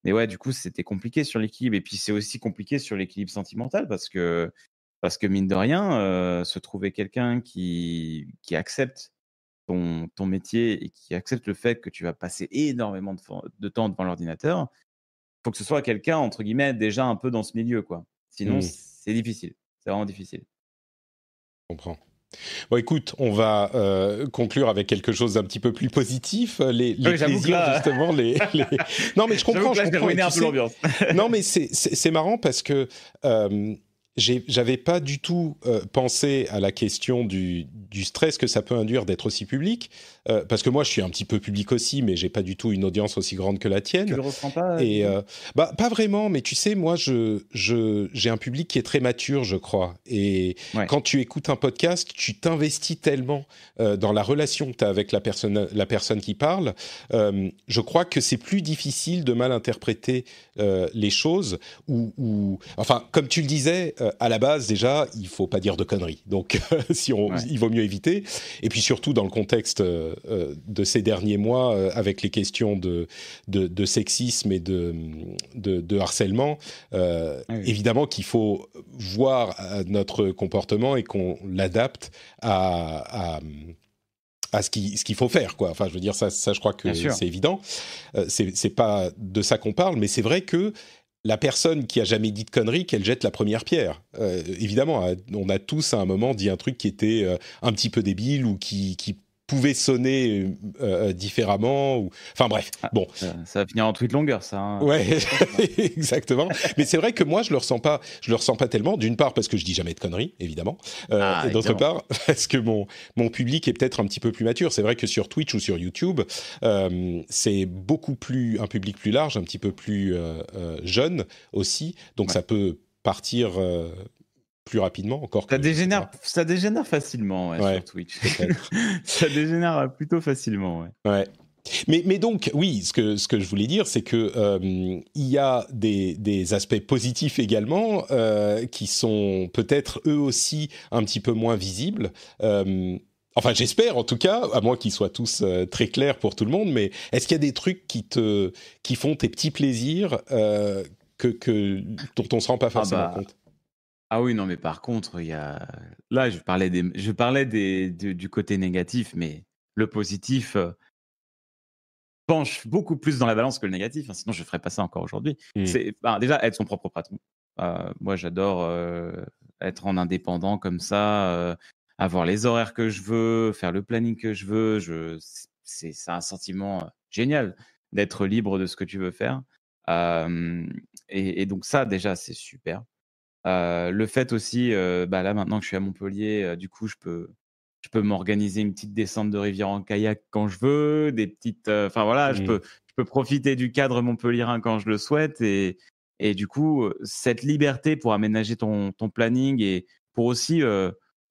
mais ouais, du coup, c'était compliqué sur l'équilibre. Et puis, c'est aussi compliqué sur l'équilibre sentimental parce que, parce que mine de rien, se trouver quelqu'un qui, qui accepte ton, ton métier et qui accepte le fait que tu vas passer énormément de, temps devant l'ordinateur, il faut que ce soit quelqu'un, entre guillemets, déjà un peu dans ce milieu, quoi. Sinon, mmh. c'est difficile. C'est vraiment difficile. Je comprends. Bon, écoute, on va euh, conclure avec quelque chose d'un petit peu plus positif. Euh, les, les ah justement. Non, mais je comprends. Je un peu non, mais c'est marrant parce que euh, j'avais pas du tout pensé à la question du, du, stress que ça peut induire d'être aussi public. Euh, parce que moi je suis un petit peu public aussi, mais j'ai pas du tout une audience aussi grande que la tienne. Tu le reprends pas euh, Et euh, bah pas vraiment, mais tu sais, moi je j'ai un public qui est très mature, je crois. Et quand tu écoutes un podcast, tu t'investis tellement dans la relation que tu as avec la personne la personne qui parle. je crois que c'est plus difficile de mal interpréter les choses ou, enfin comme tu le disais à la base déjà, il faut pas dire de conneries. Donc si on, il vaut mieux éviter. Et puis surtout dans le contexte euh, de ces derniers mois euh, avec les questions de, de, sexisme et de, de, harcèlement. Euh, ah évidemment qu'il faut voir notre comportement et qu'on l'adapte à, ce qu'il ce qu'il faut faire quoi. Enfin, je veux dire ça, ça je crois que c'est évident. Ce c'est pas de ça qu'on parle, mais c'est vrai que la personne qui a jamais dit de conneries, qu'elle jette la première pierre. évidemment, hein, on a tous à un moment dit un truc qui était un petit peu débile ou qui pouvait sonner euh, euh, différemment. Ou... Enfin bref, ah, bon. Euh, ça, va finir en tweet longueur, ça. Hein. Ouais, exactement. Mais c'est vrai que moi, je le ressens pas. Je le ressens pas tellement. D'une part parce que je dis jamais de conneries, évidemment. Ah, et d'autre part parce que mon mon public est peut-être un petit peu plus mature. C'est vrai que sur Twitch ou sur YouTube, c'est beaucoup plus un public plus large, un petit peu plus jeune aussi. Donc ça peut partir plus rapidement encore. Ça, dégénère, ça dégénère facilement ouais, sur Twitch. ça dégénère plutôt facilement. Ouais. Mais, mais, donc, oui, ce que, ce que je voulais dire, c'est que euh, il y a des, des aspects positifs également euh, qui sont peut-être eux aussi un petit peu moins visibles. Euh, enfin, j'espère en tout cas, à moins qu'ils soient tous très clairs pour tout le monde. Mais est-ce qu'il y a des trucs qui te qui font tes petits plaisirs que, que, dont on se rend pas ah forcément bah, compte ah oui, non, mais par contre, il y a... là, je parlais, je parlais des... du, côté négatif, mais le positif euh, penche beaucoup plus dans la balance que le négatif. Hein, sinon, je ne ferais pas ça encore aujourd'hui. Mmh. C'est déjà être son propre patron. Euh, moi, j'adore euh, être en indépendant comme ça, avoir les horaires que je veux, faire le planning que je veux. C'est un sentiment génial d'être libre de ce que tu veux faire. et, et donc ça, déjà, c'est super le fait aussi, bah là maintenant que je suis à Montpellier, du coup je peux, je peux m'organiser une petite descente de rivière en kayak quand je veux, des petites, enfin voilà, je peux, je peux profiter du cadre montpellierin quand je le souhaite et, et du coup cette liberté pour aménager ton, planning et pour aussi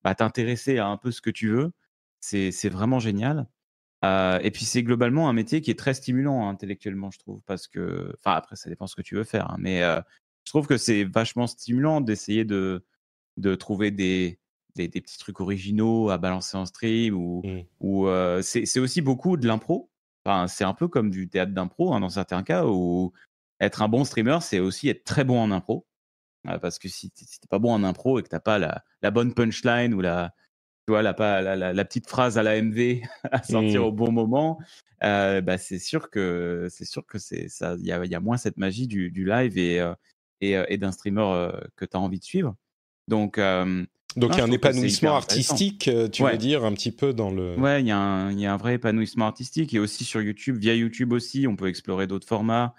bah, t'intéresser à un peu ce que tu veux, c'est, vraiment génial. et puis c'est globalement un métier qui est très stimulant hein, intellectuellement, je trouve, parce que, enfin après ça dépend ce que tu veux faire, hein, mais je trouve que c'est vachement stimulant d'essayer de, de trouver des, des, petits trucs originaux à balancer en stream. Ou, mmh. ou c'est aussi beaucoup de l'impro. Enfin, c'est un peu comme du théâtre d'impro hein, dans certains cas où être un bon streamer, c'est aussi être très bon en impro. Parce que si t'es pas bon en impro et que t'as pas la, la, bonne punchline ou la, tu vois, la, la, la, petite phrase à la MV à sortir mmh. au bon moment, bah c'est sûr que c'est sûr que c'est ça, il y, y a, moins cette magie du, du live et, et, d'un streamer que tu as envie de suivre. Donc, donc il y a un épanouissement artistique, tu veux dire, un petit peu dans le... Ouais, il y, y, a un vrai épanouissement artistique. Et aussi sur YouTube, via YouTube aussi, on peut explorer d'autres formats.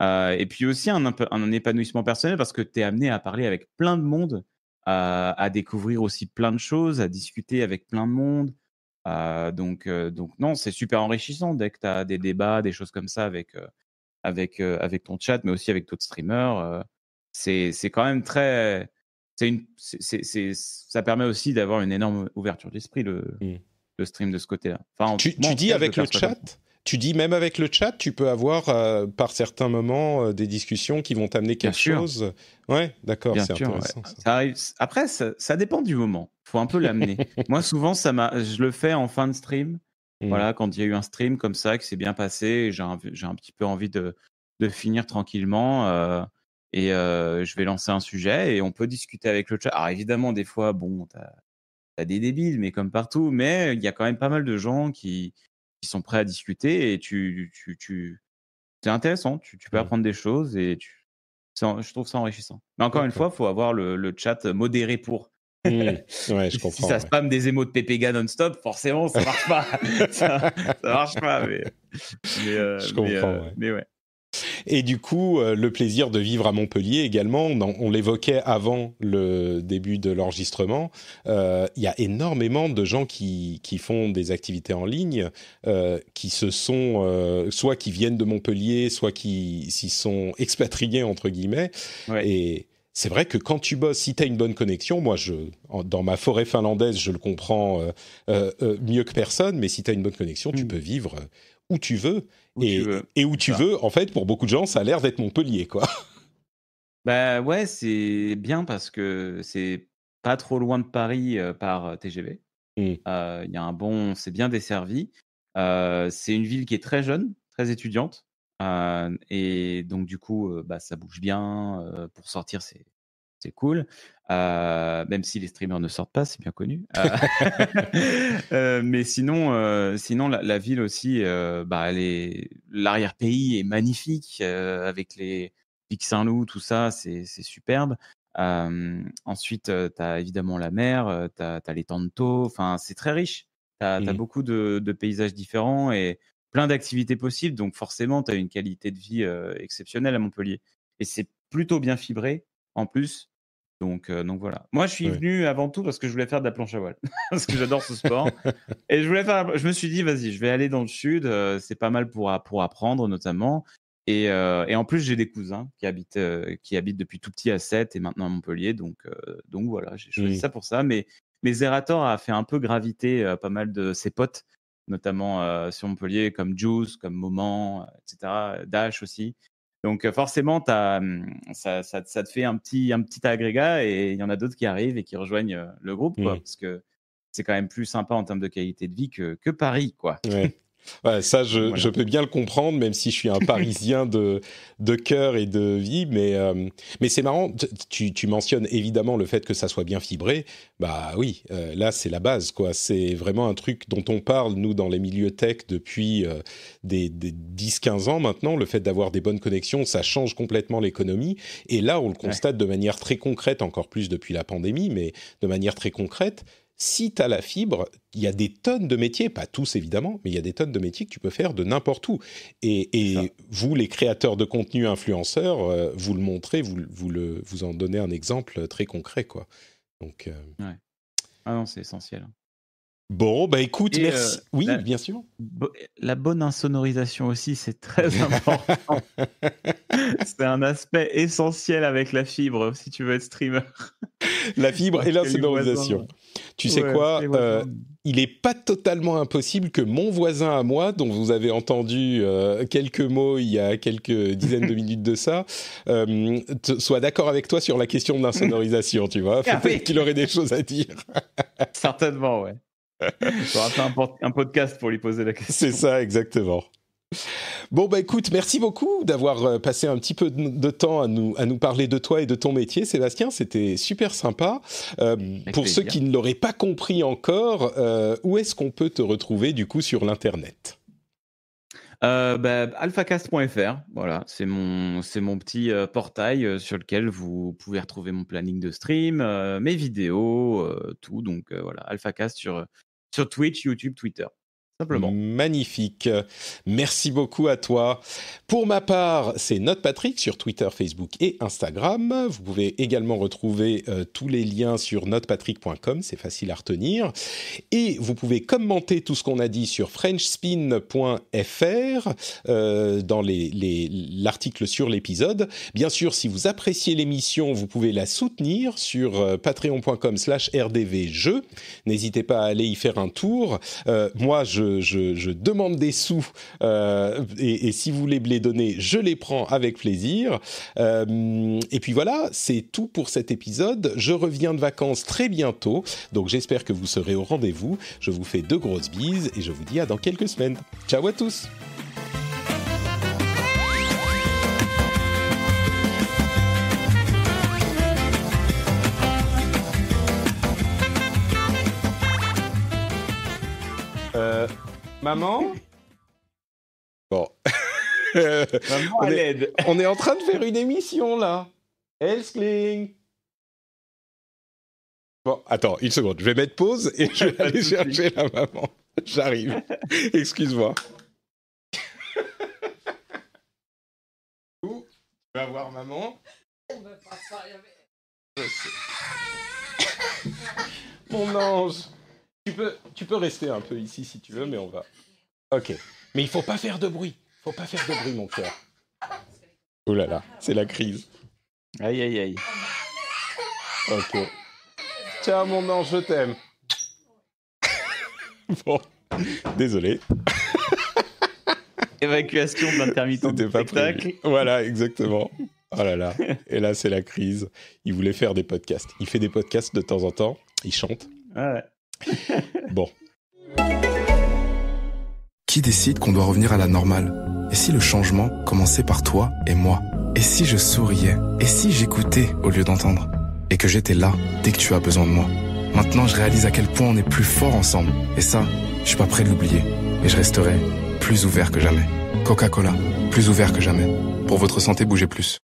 et puis aussi un, un, épanouissement personnel parce que tu es amené à parler avec plein de monde, à découvrir aussi plein de choses, à discuter avec plein de monde. donc, donc non, c'est super enrichissant dès que tu as des débats, des choses comme ça avec, avec, avec ton chat, mais aussi avec d'autres streamers c'est quand même très. Une, c'est ça permet aussi d'avoir une énorme ouverture d'esprit, le, mmh. le, stream de ce côté-là. Enfin, tu, tu dis avec le chat tu dis même avec le chat, tu peux avoir euh, par certains moments euh, des discussions qui vont t'amener quelque chose. Ouais, d'accord, c'est intéressant. arrive... Après, ça, dépend du moment. Faut un peu l'amener. Moi, souvent, ça je le fais en fin de stream. Mmh. Voilà, quand il y a eu un stream comme ça qui s'est bien passé, j'ai un... un, petit peu envie de, de finir tranquillement. Euh et je vais lancer un sujet et on peut discuter avec le chat. Alors évidemment, des fois, bon, t'as as, des débiles, mais comme partout, mais il y a quand même pas mal de gens qui, sont prêts à discuter et tu, tu, tu c'est intéressant, tu, tu peux mmh. apprendre des choses et tu, je trouve ça enrichissant. Mais encore une fois, il faut avoir le, chat modéré pour. Mmh. Ouais, je comprends, si ça spamme des émots de Pépéga non-stop, forcément, ça marche pas. ça, marche pas, mais, euh, je comprends, euh, mais ouais. Et du coup, euh, le plaisir de vivre à Montpellier également, on, l'évoquait avant le début de l'enregistrement, euh, il y a énormément de gens qui, qui font des activités en ligne, euh, qui se sont, soit qui viennent de Montpellier, soit qui s'y sont expatriés, entre guillemets. Et c'est vrai que quand tu bosses, si tu as une bonne connexion, moi, je, dans ma forêt finlandaise, je le comprends mieux que personne, mais si tu as une bonne connexion, tu mm. peux vivre où tu veux et, où tu veux, en fait, pour beaucoup de gens, ça a l'air d'être Montpellier, quoi. Bah ouais, c'est bien parce que c'est pas trop loin de Paris euh, par euh, TGV. Mmh. Euh, il y a un bon, c'est bien desservi. c'est une ville qui est très jeune, très étudiante, et donc du coup, bah, ça bouge bien. pour sortir, c'est cool. Euh, même si les streamers ne sortent pas, c'est bien connu. Euh, euh, mais sinon, sinon la, ville aussi, bah, l'arrière-pays est magnifique avec les Pics Saint-Loup, tout ça, c'est superbe. ensuite, tu as évidemment la mer, tu as, as, les tantos, enfin, c'est très riche. Tu as, mmh beaucoup de, de, paysages différents et plein d'activités possibles, donc forcément, tu as une qualité de vie exceptionnelle à Montpellier. Et c'est plutôt bien fibré en plus. Euh, donc, voilà. Moi, je suis venu avant tout parce que je voulais faire de la planche à voile, parce que j'adore ce sport. et je voulais faire. Je me suis dit, vas-y, je vais aller dans le sud. Euh, c'est pas mal pour, apprendre, notamment. Euh, et, en plus, j'ai des cousins qui habitent, qui habitent depuis tout petit à Sète et maintenant à Montpellier. Donc, donc voilà, j'ai choisi ça pour ça. Mais, mais Zerator a fait un peu graviter pas mal de ses potes, notamment sur Montpellier, comme Juice, comme Moment, etc. Dash aussi. Donc euh, forcément, hum, ça, te fait un petit, un petit agrégat et il y en a d'autres qui arrivent et qui rejoignent euh, le groupe, mmh. parce que c'est quand même plus sympa en termes de qualité de vie que, Paris, quoi ça, je, peux bien le comprendre, même si je suis un Parisien de, cœur et de vie. Mais, euh, c'est marrant, tu, tu, mentionnes évidemment le fait que ça soit bien fibré. Bah oui, euh, là, c'est la base. C'est vraiment un truc dont on parle, nous, dans les milieux tech, depuis euh, des, 10-15 ans maintenant. Le fait d'avoir des bonnes connexions, ça change complètement l'économie. Et là, on le constate de manière très concrète, encore plus depuis la pandémie, mais de manière très concrète si tu as la fibre, il y a des tonnes de métiers, pas tous évidemment, mais il y a des tonnes de métiers que tu peux faire de n'importe où. Et, vous, les créateurs de contenu influenceurs, euh, vous le montrez, vous, vous, en donnez un exemple très concret. Quoi. Donc, euh, Ah non, c'est essentiel. Bon, bah écoute, euh, merci. oui, bien sûr. la bonne insonorisation aussi, c'est très important. c'est un aspect essentiel avec la fibre, si tu veux être streamer. La fibre et l'insonorisation. Tu sais quoi euh, Il n'est pas totalement impossible que mon voisin à moi, dont vous avez entendu euh, quelques mots il y a quelques dizaines de minutes de ça, soit d'accord avec toi sur la question de l'insonorisation, tu vois. Ah peut qu'il aurait des choses à dire. Certainement, ouais. faudra faire un, podcast pour lui poser la question. C'est ça, exactement. Bon, bah écoute, merci beaucoup d'avoir euh, passé un petit peu de temps à nous, à nous parler de toi et de ton métier, Sébastien. C'était super sympa. Euh, pour ceux qui ne l'auraient pas compris encore, euh, où est-ce qu'on peut te retrouver du coup sur l'Internet euh, bah, alphacast.fr, voilà, c'est mon, c'est mon petit portail sur lequel vous pouvez retrouver mon planning de stream, mes vidéos, tout. Donc voilà, alphacast sur, sur Twitch, YouTube, Twitter. Simplement. Magnifique. Merci beaucoup à toi. Pour ma part, c'est Note Patrick sur Twitter, Facebook et Instagram. Vous pouvez également retrouver euh, tous les liens sur notepatrick.com, c'est facile à retenir. Et vous pouvez commenter tout ce qu'on a dit sur frenchspin.fr euh, dans l'article les, sur l'épisode. Bien sûr, si vous appréciez l'émission, vous pouvez la soutenir sur euh, patreon.com slash rdvjeux. N'hésitez pas à aller y faire un tour. moi, je je, demande des sous euh, et, si vous voulez me les donner, je les prends avec plaisir. Euh, et puis voilà, c'est tout pour cet épisode. Je reviens de vacances très bientôt, donc j'espère que vous serez au rendez-vous. Je vous fais de grosses bises et je vous dis à dans quelques semaines. Ciao à tous. Maman Bon. Maman on, est, on est en train de faire une émission là. Elskling Bon, attends, une seconde, je vais mettre pause et je vais aller chercher la maman. J'arrive. Excuse-moi. Où Tu vas voir maman Mon ange tu peux, tu peux rester un peu ici si tu veux, mais on va. Ok. Mais il faut pas faire de bruit. Faut pas faire de bruit, mon cœur. Oh là là, c'est la crise. Aïe aïe aïe. Ok. Tiens, mon ange, je t'aime. bon, désolé. Évacuation de l'intermittent C'était pas Prévu. Voilà, exactement. Oh là là. Et là, c'est la crise. Il voulait faire des podcasts. Il fait des podcasts de temps en temps. Il chante. Ah ouais. bon. Qui décide qu'on doit revenir à la normale Et si le changement commençait par toi et moi Et si je souriais Et si j'écoutais au lieu d'entendre Et que j'étais là dès que tu as besoin de moi Maintenant, je réalise à quel point on est plus fort ensemble. Et ça, je suis pas prêt de l'oublier. Et je resterai plus ouvert que jamais. Coca-Cola, plus ouvert que jamais. Pour votre santé, bougez plus.